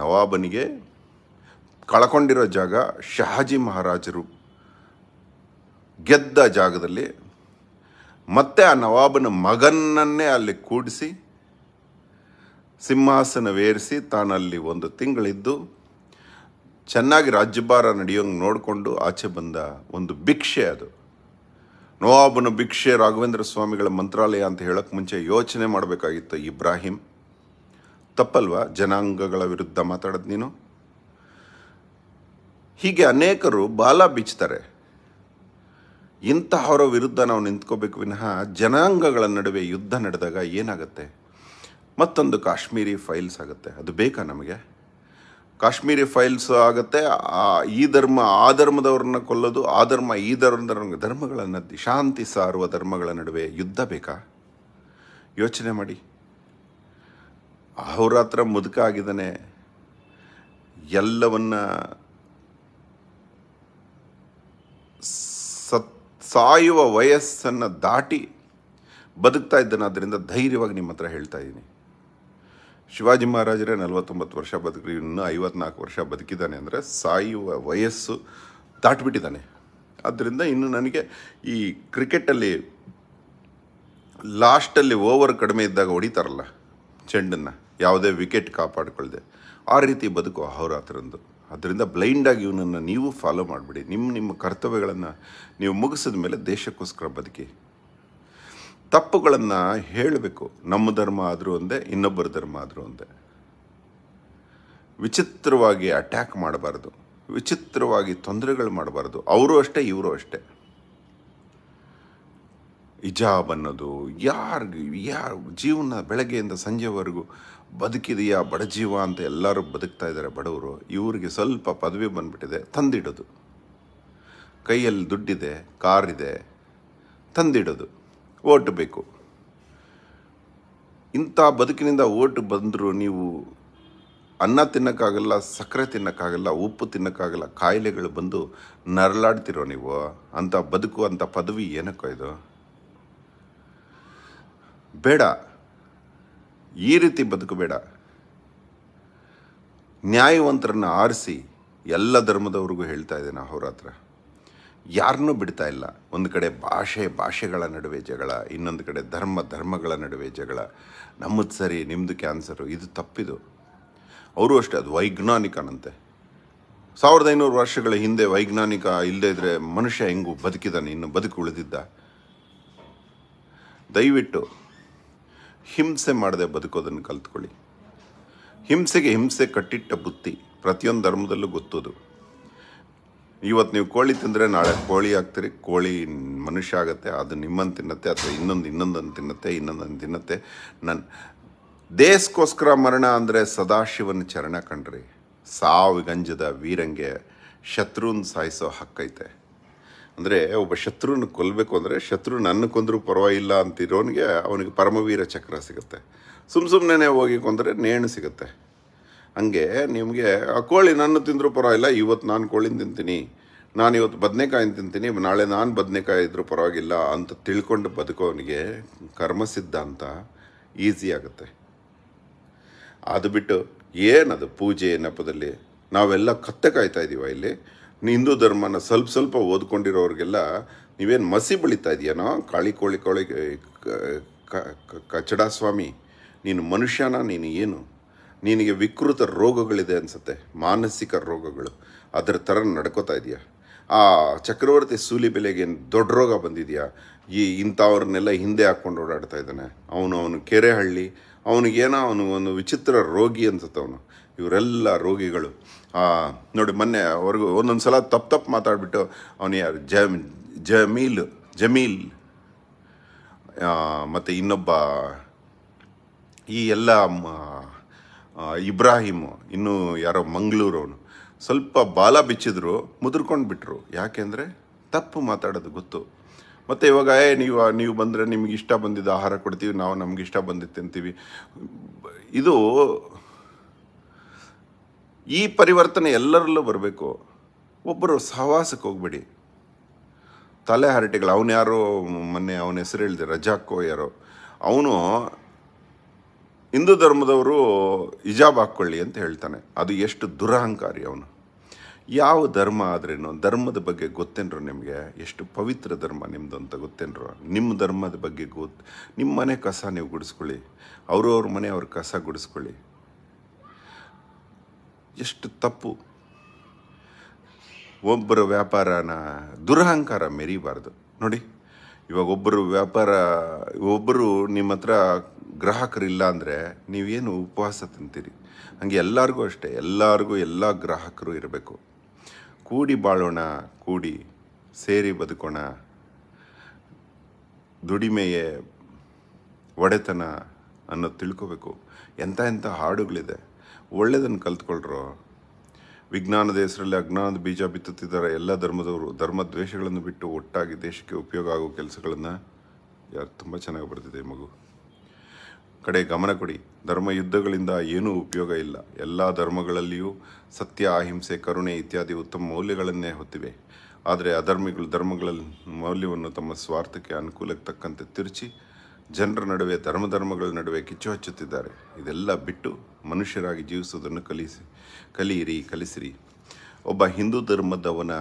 ನವಾಬನಿಗೆ ಕಳ್ಕೊಂಡಿರೋ ಜಾಗ ಶಹಾಜಿ ಮಹಾರಾಜರು ಗೆದ್ದ ಜಾಗದಲ್ಲಿ ಮತ್ತೆ ಆ ನವಾಬನ ಮಗನನ್ನೇ ಅಲ್ಲಿ ಕೂಡಿಸಿ ಸಿಂಹಾಸನವೇರಿಸಿ ತಾನಲ್ಲಿ ಒಂದು ತಿಂಗಳಿದ್ದು ಚೆನ್ನಾಗಿ ರಾಜ್ಯಭಾರ ನಡೆಯೋಂಗೆ ನೋಡಿಕೊಂಡು ಆಚೆ ಬಂದ ಒಂದು ಭಿಕ್ಷೆ ಅದು ನವಾಬನ ಭಿಕ್ಷೆ ರಾಘವೇಂದ್ರ ಸ್ವಾಮಿಗಳ ಮಂತ್ರಾಲಯ ಅಂತ ಹೇಳೋಕ್ಕೆ ಮುಂಚೆ ಯೋಚನೆ ಮಾಡಬೇಕಾಗಿತ್ತು ಇಬ್ರಾಹಿಂ ತಪ್ಪಲ್ವಾ ಜನಾಂಗಗಳ ವಿರುದ್ಧ ಮಾತಾಡೋದು ನೀನು ಹೀಗೆ ಅನೇಕರು ಬಾಲ ಬಿಚ್ಚುತ್ತಾರೆ ಇಂತಹವರ ವಿರುದ್ಧ ನಾವು ನಿಂತ್ಕೋಬೇಕು ವಿನಃ ಜನಾಂಗಗಳ ನಡುವೆ ಯುದ್ಧ ನಡೆದಾಗ ಏನಾಗುತ್ತೆ ಮತ್ತೊಂದು ಕಾಶ್ಮೀರಿ ಫೈಲ್ಸ್ ಆಗುತ್ತೆ ಅದು ಬೇಕಾ ನಮಗೆ ಕಾಶ್ಮೀರಿ ಫೈಲ್ಸ್ ಆಗುತ್ತೆ ಈ ಧರ್ಮ ಆ ಧರ್ಮದವ್ರನ್ನ ಕೊಲ್ಲೋದು ಆ ಧರ್ಮ ಈ ಧರ್ಮದ ಧರ್ಮಗಳನ್ನು ಶಾಂತಿ ಸಾರುವ ಧರ್ಮಗಳ ನಡುವೆ ಯುದ್ಧ ಬೇಕಾ ಯೋಚನೆ ಮಾಡಿ ಅವರ ಹತ್ರ ಮುದುಕ ಆಗಿದ್ದಾನೆ ಎಲ್ಲವನ್ನು ಸತ್ ಸಾಯುವ ವಯಸ್ಸನ್ನು ದಾಟಿ ಬದುಕ್ತಾ ಇದ್ದಾನೆ ಅದರಿಂದ ಧೈರ್ಯವಾಗಿ ನಿಮ್ಮ ಹತ್ರ ಹೇಳ್ತಾ ಇದ್ದೀನಿ ಶಿವಾಜಿ ಮಹಾರಾಜರೇ ನಲವತ್ತೊಂಬತ್ತು ವರ್ಷ ಬದುಕಿ ಇನ್ನೂ ಐವತ್ನಾಲ್ಕು ವರ್ಷ ಬದುಕಿದ್ದಾನೆ ಅಂದರೆ ಸಾಯುವ ವಯಸ್ಸು ದಾಟಿಬಿಟ್ಟಿದ್ದಾನೆ ಆದ್ದರಿಂದ ಇನ್ನು ನನಗೆ ಈ ಕ್ರಿಕೆಟಲ್ಲಿ ಲಾಸ್ಟಲ್ಲಿ ಓವರ್ ಕಡಿಮೆ ಇದ್ದಾಗ ಹೊಡಿತಾರಲ್ಲ ಚೆಂಡನ್ನು ಯಾವುದೇ ವಿಕೆಟ್ ಕಾಪಾಡಿಕೊಳ್ಳದೆ ಆ ರೀತಿ ಬದುಕು ಅವರ ಅದರಿಂದ ಬ್ಲೈಂಡಾಗಿ ಇವನನ್ನು ನೀವು ಫಾಲೋ ಮಾಡಿಬಿಡಿ ನಿಮ್ಮ ನಿಮ್ಮ ಕರ್ತವ್ಯಗಳನ್ನು ನೀವು ಮುಗಿಸಿದ ಮೇಲೆ ದೇಶಕ್ಕೋಸ್ಕರ ಬದುಕಿ ತಪ್ಪುಗಳನ್ನು ಹೇಳಬೇಕು ನಮ್ಮ ಧರ್ಮ ಆದರೂ ಒಂದೇ ಇನ್ನೊಬ್ಬರ ಧರ್ಮ ಆದರೂ ಒಂದೇ ವಿಚಿತ್ರವಾಗಿ ಅಟ್ಯಾಕ್ ಮಾಡಬಾರ್ದು ವಿಚಿತ್ರವಾಗಿ ತೊಂದರೆಗಳು ಮಾಡಬಾರ್ದು ಅವರು ಅಷ್ಟೇ ಇವರು ಅಷ್ಟೇ ಇಜಾಬ್ ಅನ್ನೋದು ಯಾರಿಗೂ ಯಾರು ಜೀವನ ಬೆಳಗ್ಗೆಯಿಂದ ಸಂಜೆವರೆಗೂ ಬದುಕಿದೆಯಾ ಬಡಜೀವ ಅಂತ ಎಲ್ಲರೂ ಬದುಕ್ತಾ ಇದ್ದಾರೆ ಬಡವರು ಇವರಿಗೆ ಸ್ವಲ್ಪ ಪದವಿ ಬಂದುಬಿಟ್ಟಿದೆ ತಂದಿಡೋದು ಕೈಯಲ್ಲಿ ದುಡ್ಡಿದೆ ಕಾರಿದೆ ತಂದಿಡೋದು ಓಟ್ ಬೇಕು ಇಂಥ ಬದುಕಿನಿಂದ ಓಟ್ ಬಂದರೂ ನೀವು ಅನ್ನ ತಿನ್ನೋಕ್ಕಾಗಲ್ಲ ಸಕ್ಕರೆ ತಿನ್ನೋಕ್ಕಾಗಲ್ಲ ಉಪ್ಪು ತಿನ್ನೋಕ್ಕಾಗಲ್ಲ ಕಾಯಿಲೆಗಳು ಬಂದು ನರಳಾಡ್ತಿರೋ ನೀವು ಅಂಥ ಬದುಕು ಅಂಥ ಪದವಿ ಏನಕ್ಕೋ ಇದು ಬೇಡ ಈ ರೀತಿ ಬದುಕಬೇಡ ನ್ಯಾಯವಂತರನ್ನು ಆರಿಸಿ ಎಲ್ಲ ಧರ್ಮದವ್ರಿಗೂ ಹೇಳ್ತಾ ಇದ್ದೇನೆ ಹತ್ರ ಯಾರನ್ನೂ ಬಿಡ್ತಾ ಇಲ್ಲ ಒಂದು ಕಡೆ ಭಾಷೆ ಭಾಷೆಗಳ ನಡುವೆ ಜಗಳ ಇನ್ನೊಂದು ಕಡೆ ಧರ್ಮ ಧರ್ಮಗಳ ನಡುವೆ ಜಗಳ ನಮ್ಮದು ಸರಿ ನಿಮ್ಮದು ಕ್ಯಾನ್ಸರು ಇದು ತಪ್ಪಿದು ಅವರು ಅಷ್ಟೇ ಅದು ವೈಜ್ಞಾನಿಕನಂತೆ ಸಾವಿರದ ಐನೂರು ವರ್ಷಗಳ ಹಿಂದೆ ವೈಜ್ಞಾನಿಕ ಇಲ್ಲದೇ ಇದ್ದರೆ ಮನುಷ್ಯ ಹೆಂಗೂ ಬದುಕಿದಾನೆ ಇನ್ನು ಬದುಕು ಉಳಿದಿದ್ದ ದಯವಿಟ್ಟು ಹಿಂಸೆ ಮಾಡದೆ ಬದುಕೋದನ್ನು ಕಲ್ತ್ಕೊಳ್ಳಿ ಹಿಂಸೆಗೆ ಹಿಂಸೆ ಕಟ್ಟಿಟ್ಟ ಬುತ್ತಿ ಪ್ರತಿಯೊಂದು ಧರ್ಮದಲ್ಲೂ ಗೊತ್ತೋದು ಇವತ್ತು ನೀವು ಕೋಳಿ ತಿಂದರೆ ನಾಳೆ ಕೋಳಿ ಆಗ್ತೀರಿ ಕೋಳಿ ಮನುಷ್ಯ ಆಗುತ್ತೆ ಅದು ನಿಮ್ಮನ್ನು ತಿನ್ನತ್ತೆ ಅಥವಾ ಇನ್ನೊಂದು ಇನ್ನೊಂದನ್ನು ತಿನ್ನತ್ತೆ ಇನ್ನೊಂದನ್ನು ತಿನ್ನತ್ತೆ ನನ್ನ ದೇಶಕ್ಕೋಸ್ಕರ ಮರಣ ಅಂದರೆ ಸದಾಶಿವನ ಚರಣ ಕಂಡ್ರಿ ಸಾವಿಗಂಜದ ವೀರಂಗೆ ಶತ್ರುನ್ ಸಾಯಿಸೋ ಹಕ್ಕೈತೆ ಅಂದರೆ ಒಬ್ಬ ಶತ್ರುನ ಕೊಲ್ಲಬೇಕು ಅಂದರೆ ಶತ್ರು ನನ್ನ ಕೊಂದರೂ ಪರವಾಗಿಲ್ಲ ಅಂತಿರೋನಿಗೆ ಅವನಿಗೆ ಪರಮವೀರ ಚಕ್ರ ಸಿಗುತ್ತೆ ಸುಮ್ಮ ಸುಮ್ಮನೆ ಹೋಗಿ ಕೊಂದರೆ ನೇಣು ಸಿಗುತ್ತೆ ಹಂಗೆ ನಿಮಗೆ ಆ ಕೋಳಿ ನನ್ನ ತಿಂದರೂ ಪರವಾಗಿಲ್ಲ ಇವತ್ತು ನಾನು ಕೋಳಿನ ತಿಂತೀನಿ ನಾನು ಇವತ್ತು ಬದನೆಕಾಯಿ ತಿಂತೀನಿ ನಾಳೆ ನಾನು ಬದನೆಕಾಯಿ ಇದ್ದರೂ ಪರವಾಗಿಲ್ಲ ಅಂತ ತಿಳ್ಕೊಂಡು ಬದುಕೋನಿಗೆ ಕರ್ಮ ಸಿದ್ಧಾಂತ ಈಸಿ ಆಗುತ್ತೆ ಅದು ಬಿಟ್ಟು ಏನದು ಪೂಜೆ ನೆಪದಲ್ಲಿ ನಾವೆಲ್ಲ ಕತ್ತೆ ಕಾಯ್ತಾ ಇದ್ದೀವ ಇಲ್ಲಿ ಹಿಂದೂ ಧರ್ಮನ ಸ್ವಲ್ಪ ಸ್ವಲ್ಪ ಓದ್ಕೊಂಡಿರೋರಿಗೆಲ್ಲ ನೀವೇನು ಮಸಿ ಬೆಳೀತಾ ಇದೆಯೇನೋ ಕಾಳಿ ಕೋಳಿ ಕೋಳಿ ಕಚಡಾಸ್ವಾಮಿ ಸ್ವಾಮಿ ನೀನು ಮನುಷ್ಯನ ನೀನು ಏನು ನಿನಗೆ ವಿಕೃತ ರೋಗಗಳಿದೆ ಅನಿಸುತ್ತೆ ಮಾನಸಿಕ ರೋಗಗಳು ಅದರ ಥರ ನಡ್ಕೋತಾ ಇದೆಯಾ ಆ ಚಕ್ರವರ್ತಿ ಸೂಲಿ ಬೆಲೆಗೆ ದೊಡ್ಡ ರೋಗ ಬಂದಿದೆಯಾ ಈ ಇಂಥವ್ರನ್ನೆಲ್ಲ ಹಿಂದೆ ಹಾಕ್ಕೊಂಡು ಓಡಾಡ್ತಾ ಇದ್ದಾನೆ ಅವನು ಅವನು ಕೆರೆಹಳ್ಳಿ ಅವನಿಗೇನೋ ಅವನು ಒಂದು ವಿಚಿತ್ರ ರೋಗಿ ಅನ್ಸುತ್ತೆ ಅವನು ಇವರೆಲ್ಲ ರೋಗಿಗಳು ನೋಡಿ ಮೊನ್ನೆ ಅವ್ರಿಗೂ ಒಂದೊಂದು ಸಲ ತಪ್ಪು ತಪ್ಪು ಮಾತಾಡಿಬಿಟ್ಟು ಅವನು ಯಾರು ಜಮ್ ಜಮೀಲ್ ಜಮೀಲ್ ಮತ್ತು ಇನ್ನೊಬ್ಬ ಈ ಎಲ್ಲ ಇಬ್ರಾಹಿಮ್ ಇನ್ನೂ ಯಾರೋ ಮಂಗಳೂರು ಅವನು ಸ್ವಲ್ಪ ಬಾಲ ಬಿಚ್ಚಿದ್ರು ಮುದುರ್ಕೊಂಡು ಬಿಟ್ಟರು ಯಾಕೆಂದರೆ ತಪ್ಪು ಮಾತಾಡೋದು ಗೊತ್ತು ಮತ್ತು ಇವಾಗ ಏ ನೀವು ನೀವು ಬಂದರೆ ನಿಮಗೆ ಇಷ್ಟ ಬಂದಿದ್ದ ಆಹಾರ ಕೊಡ್ತೀವಿ ನಾವು ನಮ್ಗೆ ಇಷ್ಟ ಬಂದಿತ್ತು ಅಂತೀವಿ ಇದು ಈ ಪರಿವರ್ತನೆ ಎಲ್ಲರಲ್ಲೂ ಬರಬೇಕು ಒಬ್ಬರು ಸಹವಾಸಕ್ಕೆ ಹೋಗ್ಬೇಡಿ ತಲೆ ಹರಟೆಗಳು ಅವನು ಯಾರೋ ಮೊನ್ನೆ ಅವನ ಹೆಸರು ಹೇಳಿದೆ ರಜಾಕ್ಕೋ ಯಾರೋ ಅವನು ಹಿಂದೂ ಧರ್ಮದವರು ಹಿಜಾಬ್ ಹಾಕ್ಕೊಳ್ಳಿ ಅಂತ ಹೇಳ್ತಾನೆ ಅದು ಎಷ್ಟು ದುರಹಂಕಾರಿ ಅವನು ಯಾವ ಧರ್ಮ ಆದ್ರೇನು ಧರ್ಮದ ಬಗ್ಗೆ ಗೊತ್ತೇನ್ರು ನಿಮಗೆ ಎಷ್ಟು ಪವಿತ್ರ ಧರ್ಮ ನಿಮ್ಮದು ಅಂತ ಗೊತ್ತೇನ್ರು ನಿಮ್ಮ ಧರ್ಮದ ಬಗ್ಗೆ ಗೊತ್ತು ನಿಮ್ಮ ಮನೆ ಕಸ ನೀವು ಗುಡಿಸ್ಕೊಳ್ಳಿ ಅವ್ರವ್ರ ಮನೆ ಅವ್ರ ಕಸ ಗುಡಿಸ್ಕೊಳ್ಳಿ ಎಷ್ಟು ತಪ್ಪು ಒಬ್ಬರ ವ್ಯಾಪಾರನ ದುರಹಂಕಾರ ಮೆರಿಬಾರ್ದು ನೋಡಿ ಇವಾಗ ಒಬ್ಬರು ವ್ಯಾಪಾರ ಒಬ್ಬರು ನಿಮ್ಮ ಹತ್ರ ಗ್ರಾಹಕರಿಲ್ಲ ಅಂದರೆ ನೀವೇನು ಉಪವಾಸ ತಿಂತೀರಿ ಹಂಗೆ ಎಲ್ಲರಿಗೂ ಅಷ್ಟೇ ಎಲ್ಲರಿಗೂ ಎಲ್ಲ ಗ್ರಾಹಕರು ಇರಬೇಕು ಕೂಡಿ ಬಾಳೋಣ ಕೂಡಿ ಸೇರಿ ಬದುಕೋಣ ದುಡಿಮೆಯೇ ಒಡೆತನ ಅನ್ನೋದು ತಿಳ್ಕೋಬೇಕು ಎಂಥ ಎಂಥ ಹಾಡುಗಳಿದೆ ಒಳ್ಳೆಯದನ್ನು ಕಲ್ತ್ಕೊಳ್ರು ವಿಜ್ಞಾನದ ಹೆಸರಲ್ಲಿ ಅಜ್ಞಾನದ ಬೀಜ ಬಿತ್ತುತ್ತಿದ್ದಾರೆ ಎಲ್ಲ ಧರ್ಮದವರು ಧರ್ಮ ದ್ವೇಷಗಳನ್ನು ಬಿಟ್ಟು ಒಟ್ಟಾಗಿ ದೇಶಕ್ಕೆ ಉಪಯೋಗ ಆಗೋ ಕೆಲಸಗಳನ್ನು ಯಾರು ತುಂಬ ಚೆನ್ನಾಗಿ ಬರ್ತಿದೆ ಮಗು ಕಡೆ ಗಮನ ಕೊಡಿ ಧರ್ಮ ಯುದ್ಧಗಳಿಂದ ಏನೂ ಉಪಯೋಗ ಇಲ್ಲ ಎಲ್ಲ ಧರ್ಮಗಳಲ್ಲಿಯೂ ಸತ್ಯ ಅಹಿಂಸೆ ಕರುಣೆ ಇತ್ಯಾದಿ ಉತ್ತಮ ಮೌಲ್ಯಗಳನ್ನೇ ಹೊತ್ತಿವೆ ಆದರೆ ಅಧರ್ಮಿಗಳು ಧರ್ಮಗಳ ಮೌಲ್ಯವನ್ನು ತಮ್ಮ ಸ್ವಾರ್ಥಕ್ಕೆ ಅನುಕೂಲಕ್ಕೆ ತಕ್ಕಂತೆ ತಿರುಚಿ ಜನರ ನಡುವೆ ಧರ್ಮ ಧರ್ಮಗಳ ನಡುವೆ ಕಿಚ್ಚು ಹಚ್ಚುತ್ತಿದ್ದಾರೆ ಇದೆಲ್ಲ ಬಿಟ್ಟು ಮನುಷ್ಯರಾಗಿ ಜೀವಿಸೋದನ್ನು ಕಲಿಸಿ ಕಲಿಯಿರಿ ಕಲಿಸಿರಿ ಒಬ್ಬ ಹಿಂದೂ ಧರ್ಮದವನ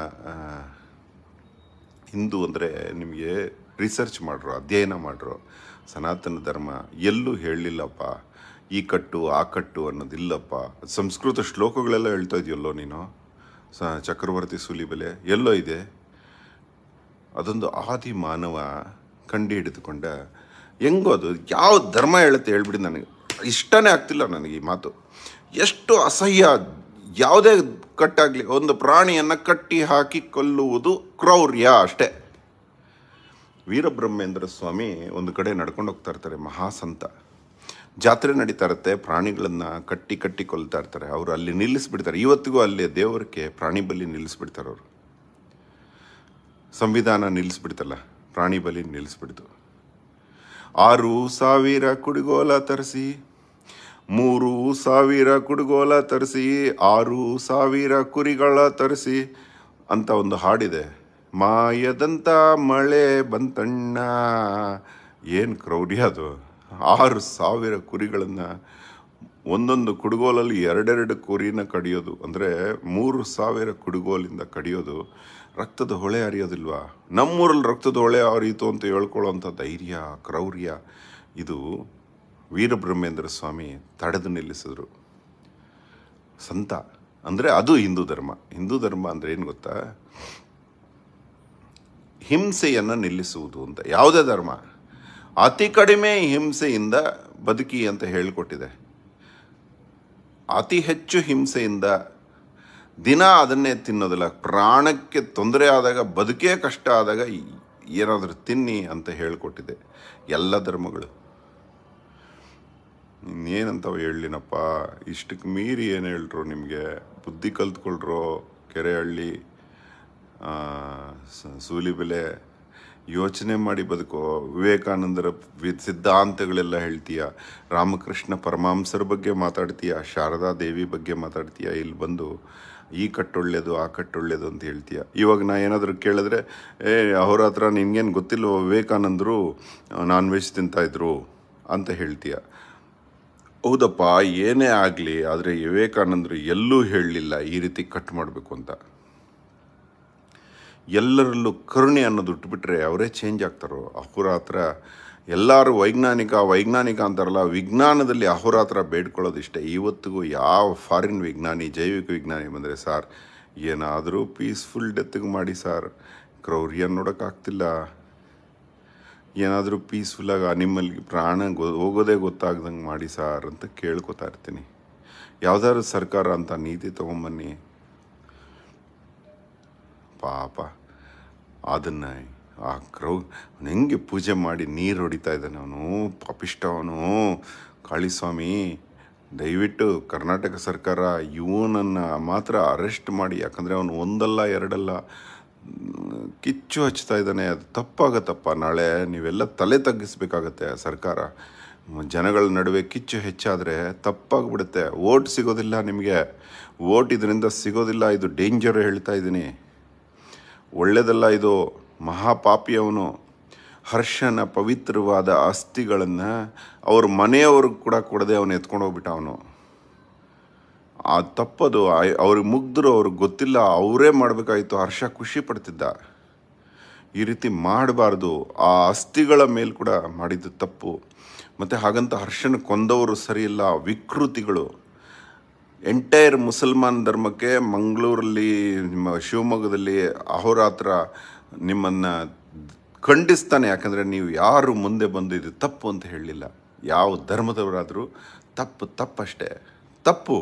ಹಿಂದೂ ಅಂದರೆ ನಿಮಗೆ ರಿಸರ್ಚ್ ಮಾಡ್ರು ಅಧ್ಯಯನ ಮಾಡ್ರು ಸನಾತನ ಧರ್ಮ ಎಲ್ಲೂ ಹೇಳಲಿಲ್ಲಪ್ಪ ಈ ಕಟ್ಟು ಆ ಕಟ್ಟು ಅನ್ನೋದಿಲ್ಲಪ್ಪ ಸಂಸ್ಕೃತ ಶ್ಲೋಕಗಳೆಲ್ಲ ಹೇಳ್ತಾ ಇದೆಯಲ್ಲೋ ನೀನು ಸ ಚಕ್ರವರ್ತಿ ಸುಲಿಬೆಲೆ ಎಲ್ಲೋ ಇದೆ ಅದೊಂದು ಆದಿ ಮಾನವ ಕಂಡು ಹಿಡಿದುಕೊಂಡ ಹೆಂಗೋ ಅದು ಯಾವ ಧರ್ಮ ಹೇಳುತ್ತೆ ಹೇಳ್ಬಿಡಿ ನನಗೆ ಇಷ್ಟನೇ ಆಗ್ತಿಲ್ಲ ನನಗೆ ಈ ಮಾತು ಎಷ್ಟು ಅಸಹ್ಯ ಯಾವುದೇ ಕಟ್ಟಾಗಲಿ ಒಂದು ಪ್ರಾಣಿಯನ್ನು ಕಟ್ಟಿ ಹಾಕಿ ಕೊಲ್ಲುವುದು ಕ್ರೌರ್ಯ ಅಷ್ಟೇ ವೀರಬ್ರಹ್ಮೇಂದ್ರ ಸ್ವಾಮಿ ಒಂದು ಕಡೆ ನಡ್ಕೊಂಡು ಹೋಗ್ತಾ ಇರ್ತಾರೆ ಮಹಾಸಂತ ಜಾತ್ರೆ ನಡೀತಾ ಇರುತ್ತೆ ಪ್ರಾಣಿಗಳನ್ನು ಕಟ್ಟಿ ಕಟ್ಟಿ ಕೊಲ್ತಾ ಇರ್ತಾರೆ ಅವರು ಅಲ್ಲಿ ನಿಲ್ಲಿಸ್ಬಿಡ್ತಾರೆ ಇವತ್ತಿಗೂ ಅಲ್ಲಿ ದೇವರಿಗೆ ಪ್ರಾಣಿ ಬಲಿ ನಿಲ್ಲಿಸ್ಬಿಡ್ತಾರೆ ಅವರು ಸಂವಿಧಾನ ನಿಲ್ಲಿಸ್ಬಿಡ್ತಲ್ಲ ಪ್ರಾಣಿ ಬಲಿ ನಿಲ್ಲಿಸ್ಬಿಡ್ತು ಆರು ಸಾವಿರ ಕುಡುಗೋಲ ತರಿಸಿ ಮೂರು ಸಾವಿರ ಕುಡುಗೋಲ ತರಿಸಿ ಆರು ಸಾವಿರ ಕುರಿಗಳ ತರಿಸಿ ಅಂತ ಒಂದು ಹಾಡಿದೆ ಮಾಯದಂತ ಮಳೆ ಬಂತಣ್ಣ ಏನು ಕ್ರೌರ್ಯ ಅದು ಆರು ಸಾವಿರ ಕುರಿಗಳನ್ನು ಒಂದೊಂದು ಕುಡುಗೋಲಲ್ಲಿ ಎರಡೆರಡು ಕುರಿನ ಕಡಿಯೋದು ಅಂದರೆ ಮೂರು ಸಾವಿರ ಕುಡುಗೋಲಿಂದ ಕಡಿಯೋದು ರಕ್ತದ ಹೊಳೆ ಹರಿಯೋದಿಲ್ವಾ ನಮ್ಮೂರಲ್ಲಿ ರಕ್ತದ ಹೊಳೆ ಹರಿಯಿತು ಅಂತ ಹೇಳ್ಕೊಳ್ಳೋವಂಥ ಧೈರ್ಯ ಕ್ರೌರ್ಯ ಇದು ವೀರಬ್ರಹ್ಮೇಂದ್ರ ಸ್ವಾಮಿ ತಡೆದು ನಿಲ್ಲಿಸಿದ್ರು ಸಂತ ಅಂದರೆ ಅದು ಹಿಂದೂ ಧರ್ಮ ಹಿಂದೂ ಧರ್ಮ ಅಂದರೆ ಏನು ಗೊತ್ತಾ ಹಿಂಸೆಯನ್ನು ನಿಲ್ಲಿಸುವುದು ಅಂತ ಯಾವುದೇ ಧರ್ಮ ಅತಿ ಕಡಿಮೆ ಹಿಂಸೆಯಿಂದ ಬದುಕಿ ಅಂತ ಹೇಳಿಕೊಟ್ಟಿದೆ ಅತಿ ಹೆಚ್ಚು ಹಿಂಸೆಯಿಂದ ದಿನ ಅದನ್ನೇ ತಿನ್ನೋದಿಲ್ಲ ಪ್ರಾಣಕ್ಕೆ ತೊಂದರೆ ಆದಾಗ ಬದುಕೇ ಕಷ್ಟ ಆದಾಗ ಏನಾದರೂ ತಿನ್ನಿ ಅಂತ ಹೇಳಿಕೊಟ್ಟಿದೆ ಎಲ್ಲ ಧರ್ಮಗಳು ಇನ್ನೇನಂತವ ಹೇಳಲಿನಪ್ಪ ಇಷ್ಟಕ್ಕೆ ಮೀರಿ ಏನು ಹೇಳ್ರು ನಿಮಗೆ ಬುದ್ಧಿ ಕಲ್ತ್ಕೊಳ್ರು ಕೆರೆಹಳ್ಳಿ ಸೂಲಿಬೆಲೆ ಯೋಚನೆ ಮಾಡಿ ಬದುಕೋ ವಿವೇಕಾನಂದರ ಸಿದ್ಧಾಂತಗಳೆಲ್ಲ ಹೇಳ್ತೀಯ ರಾಮಕೃಷ್ಣ ಪರಮಾಂಸರ ಬಗ್ಗೆ ಮಾತಾಡ್ತೀಯ ಶಾರದಾ ದೇವಿ ಬಗ್ಗೆ ಮಾತಾಡ್ತೀಯ ಇಲ್ಲಿ ಬಂದು ಈ ಕಟ್ಟೊಳ್ಳೇದು ಆ ಕಟ್ಟೊಳ್ಳೇದು ಅಂತ ಹೇಳ್ತೀಯ ಇವಾಗ ನಾ ಏನಾದರೂ ಕೇಳಿದ್ರೆ ಏ ಅವ್ರ ಹತ್ರ ನಿನ್ಗೇನು ಗೊತ್ತಿಲ್ಲ ವಿವೇಕಾನಂದರು ನಾನ್ ವೆಜ್ ತಿಂತಾಯಿದ್ರು ಅಂತ ಹೇಳ್ತೀಯ ಹೌದಪ್ಪ ಏನೇ ಆಗಲಿ ಆದರೆ ವಿವೇಕಾನಂದರು ಎಲ್ಲೂ ಹೇಳಲಿಲ್ಲ ಈ ರೀತಿ ಕಟ್ ಮಾಡಬೇಕು ಅಂತ ಎಲ್ಲರಲ್ಲೂ ಕರುಣೆ ಅನ್ನೋದು ಉಟ್ಬಿಟ್ರೆ ಅವರೇ ಚೇಂಜ್ ಆಗ್ತಾರೋ ಅವರ ಹತ್ರ ಎಲ್ಲರೂ ವೈಜ್ಞಾನಿಕ ವೈಜ್ಞಾನಿಕ ಅಂತಾರಲ್ಲ ವಿಜ್ಞಾನದಲ್ಲಿ ಅಹೋರಾತ್ರ ಇಷ್ಟೇ ಇವತ್ತಿಗೂ ಯಾವ ಫಾರಿನ್ ವಿಜ್ಞಾನಿ ಜೈವಿಕ ವಿಜ್ಞಾನಿ ಬಂದರೆ ಸರ್ ಏನಾದರೂ ಪೀಸ್ಫುಲ್ ಡೆತ್ಗೆ ಮಾಡಿ ಸರ್ ಕ್ರೌರ್ಯ ನೋಡೋಕ್ಕಾಗ್ತಿಲ್ಲ ಏನಾದರೂ ಪೀಸ್ಫುಲ್ಲಾಗಿ ಅನಿಮಲ್ ಪ್ರಾಣ ಗೊ ಹೋಗೋದೇ ಗೊತ್ತಾಗ್ದಂಗೆ ಮಾಡಿ ಸಾರ್ ಅಂತ ಕೇಳ್ಕೊತಾ ಇರ್ತೀನಿ ಯಾವುದಾದ್ರು ಸರ್ಕಾರ ಅಂತ ನೀತಿ ತೊಗೊಂಬನ್ನಿ ಪಾಪ ಅದನ್ನು ಆ ಕ್ರೌ ಹೆಂಗೆ ಪೂಜೆ ಮಾಡಿ ನೀರು ಹೊಡಿತಾ ಇದ್ದಾನೆ ಅವನು ಪಾಪಿಷ್ಟ ಅವನು ಕಾಳಿಸ್ವಾಮಿ ದಯವಿಟ್ಟು ಕರ್ನಾಟಕ ಸರ್ಕಾರ ಇವನನ್ನು ಮಾತ್ರ ಅರೆಸ್ಟ್ ಮಾಡಿ ಯಾಕಂದರೆ ಅವನು ಒಂದಲ್ಲ ಎರಡಲ್ಲ ಕಿಚ್ಚು ಹಚ್ತಾ ಇದ್ದಾನೆ ಅದು ತಪ್ಪಾಗತ್ತಪ್ಪ ನಾಳೆ ನೀವೆಲ್ಲ ತಲೆ ತಗ್ಗಿಸ್ಬೇಕಾಗತ್ತೆ ಸರ್ಕಾರ ಜನಗಳ ನಡುವೆ ಕಿಚ್ಚು ಹೆಚ್ಚಾದರೆ ತಪ್ಪಾಗ್ಬಿಡುತ್ತೆ ಓಟ್ ಸಿಗೋದಿಲ್ಲ ನಿಮಗೆ ಓಟ್ ಇದರಿಂದ ಸಿಗೋದಿಲ್ಲ ಇದು ಡೇಂಜರ್ ಹೇಳ್ತಾ ಇದ್ದೀನಿ ಒಳ್ಳೆಯದಲ್ಲ ಇದು ಮಹಾಪಾಪಿಯವನು ಹರ್ಷನ ಪವಿತ್ರವಾದ ಆಸ್ತಿಗಳನ್ನು ಅವ್ರ ಮನೆಯವ್ರಿಗೆ ಕೂಡ ಕೊಡದೆ ಅವನು ಎತ್ಕೊಂಡೋಗ್ಬಿಟ್ಟ ಅವನು ಆ ತಪ್ಪದು ಅವ್ರಿಗೆ ಮುಗ್ದರು ಅವ್ರಿಗೆ ಗೊತ್ತಿಲ್ಲ ಅವರೇ ಮಾಡಬೇಕಾಯಿತು ಹರ್ಷ ಖುಷಿ ಪಡ್ತಿದ್ದ ಈ ರೀತಿ ಮಾಡಬಾರ್ದು ಆ ಅಸ್ಥಿಗಳ ಮೇಲೆ ಕೂಡ ಮಾಡಿದ್ದು ತಪ್ಪು ಮತ್ತು ಹಾಗಂತ ಹರ್ಷನ ಕೊಂದವರು ಸರಿಯಿಲ್ಲ ವಿಕೃತಿಗಳು ಎಂಟೈರ್ ಮುಸಲ್ಮಾನ್ ಧರ್ಮಕ್ಕೆ ಮಂಗಳೂರಲ್ಲಿ ಶಿವಮೊಗ್ಗದಲ್ಲಿ ಅಹೋರಾತ್ರ ನಿಮ್ಮನ್ನು ಖಂಡಿಸ್ತಾನೆ ಯಾಕಂದರೆ ನೀವು ಯಾರು ಮುಂದೆ ಬಂದು ಇದು ತಪ್ಪು ಅಂತ ಹೇಳಲಿಲ್ಲ ಯಾವ ಧರ್ಮದವರಾದರೂ ತಪ್ಪು ತಪ್ಪಷ್ಟೇ ತಪ್ಪು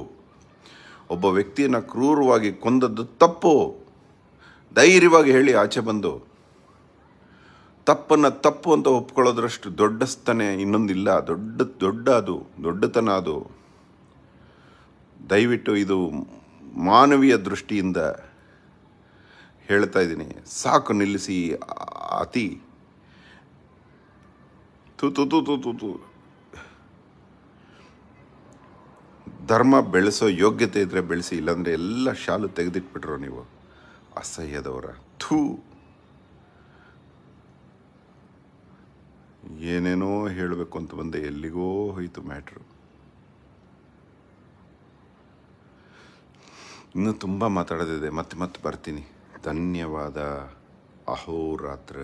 ಒಬ್ಬ ವ್ಯಕ್ತಿಯನ್ನು ಕ್ರೂರವಾಗಿ ಕೊಂದದ್ದು ತಪ್ಪು ಧೈರ್ಯವಾಗಿ ಹೇಳಿ ಆಚೆ ಬಂದು ತಪ್ಪನ್ನು ತಪ್ಪು ಅಂತ ಒಪ್ಕೊಳ್ಳೋದ್ರಷ್ಟು ದೊಡ್ಡ ಇನ್ನೊಂದಿಲ್ಲ ದೊಡ್ಡ ದೊಡ್ಡ ಅದು ದೊಡ್ಡತನ ಅದು ದಯವಿಟ್ಟು ಇದು ಮಾನವೀಯ ದೃಷ್ಟಿಯಿಂದ ಹೇಳ್ತಾ ಇದ್ದೀನಿ ಸಾಕು ನಿಲ್ಲಿಸಿ ಅತಿ ತು ತು ತು ತು ತು ಧರ್ಮ ಬೆಳೆಸೋ ಯೋಗ್ಯತೆ ಇದ್ದರೆ ಬೆಳೆಸಿ ಇಲ್ಲಾಂದರೆ ಎಲ್ಲ ಶಾಲು ತೆಗೆದಿಟ್ಬಿಟ್ರು ನೀವು ಅಸಹ್ಯದವರ ಥೂ ಏನೇನೋ ಹೇಳಬೇಕು ಅಂತ ಬಂದೆ ಎಲ್ಲಿಗೋ ಹೋಯಿತು ಮ್ಯಾಟ್ರು ಇನ್ನೂ ತುಂಬ ಮಾತಾಡೋದಿದೆ ಮತ್ತೆ ಮತ್ತೆ ಬರ್ತೀನಿ ಧನ್ಯವಾದ ಅಹೋರಾತ್ರ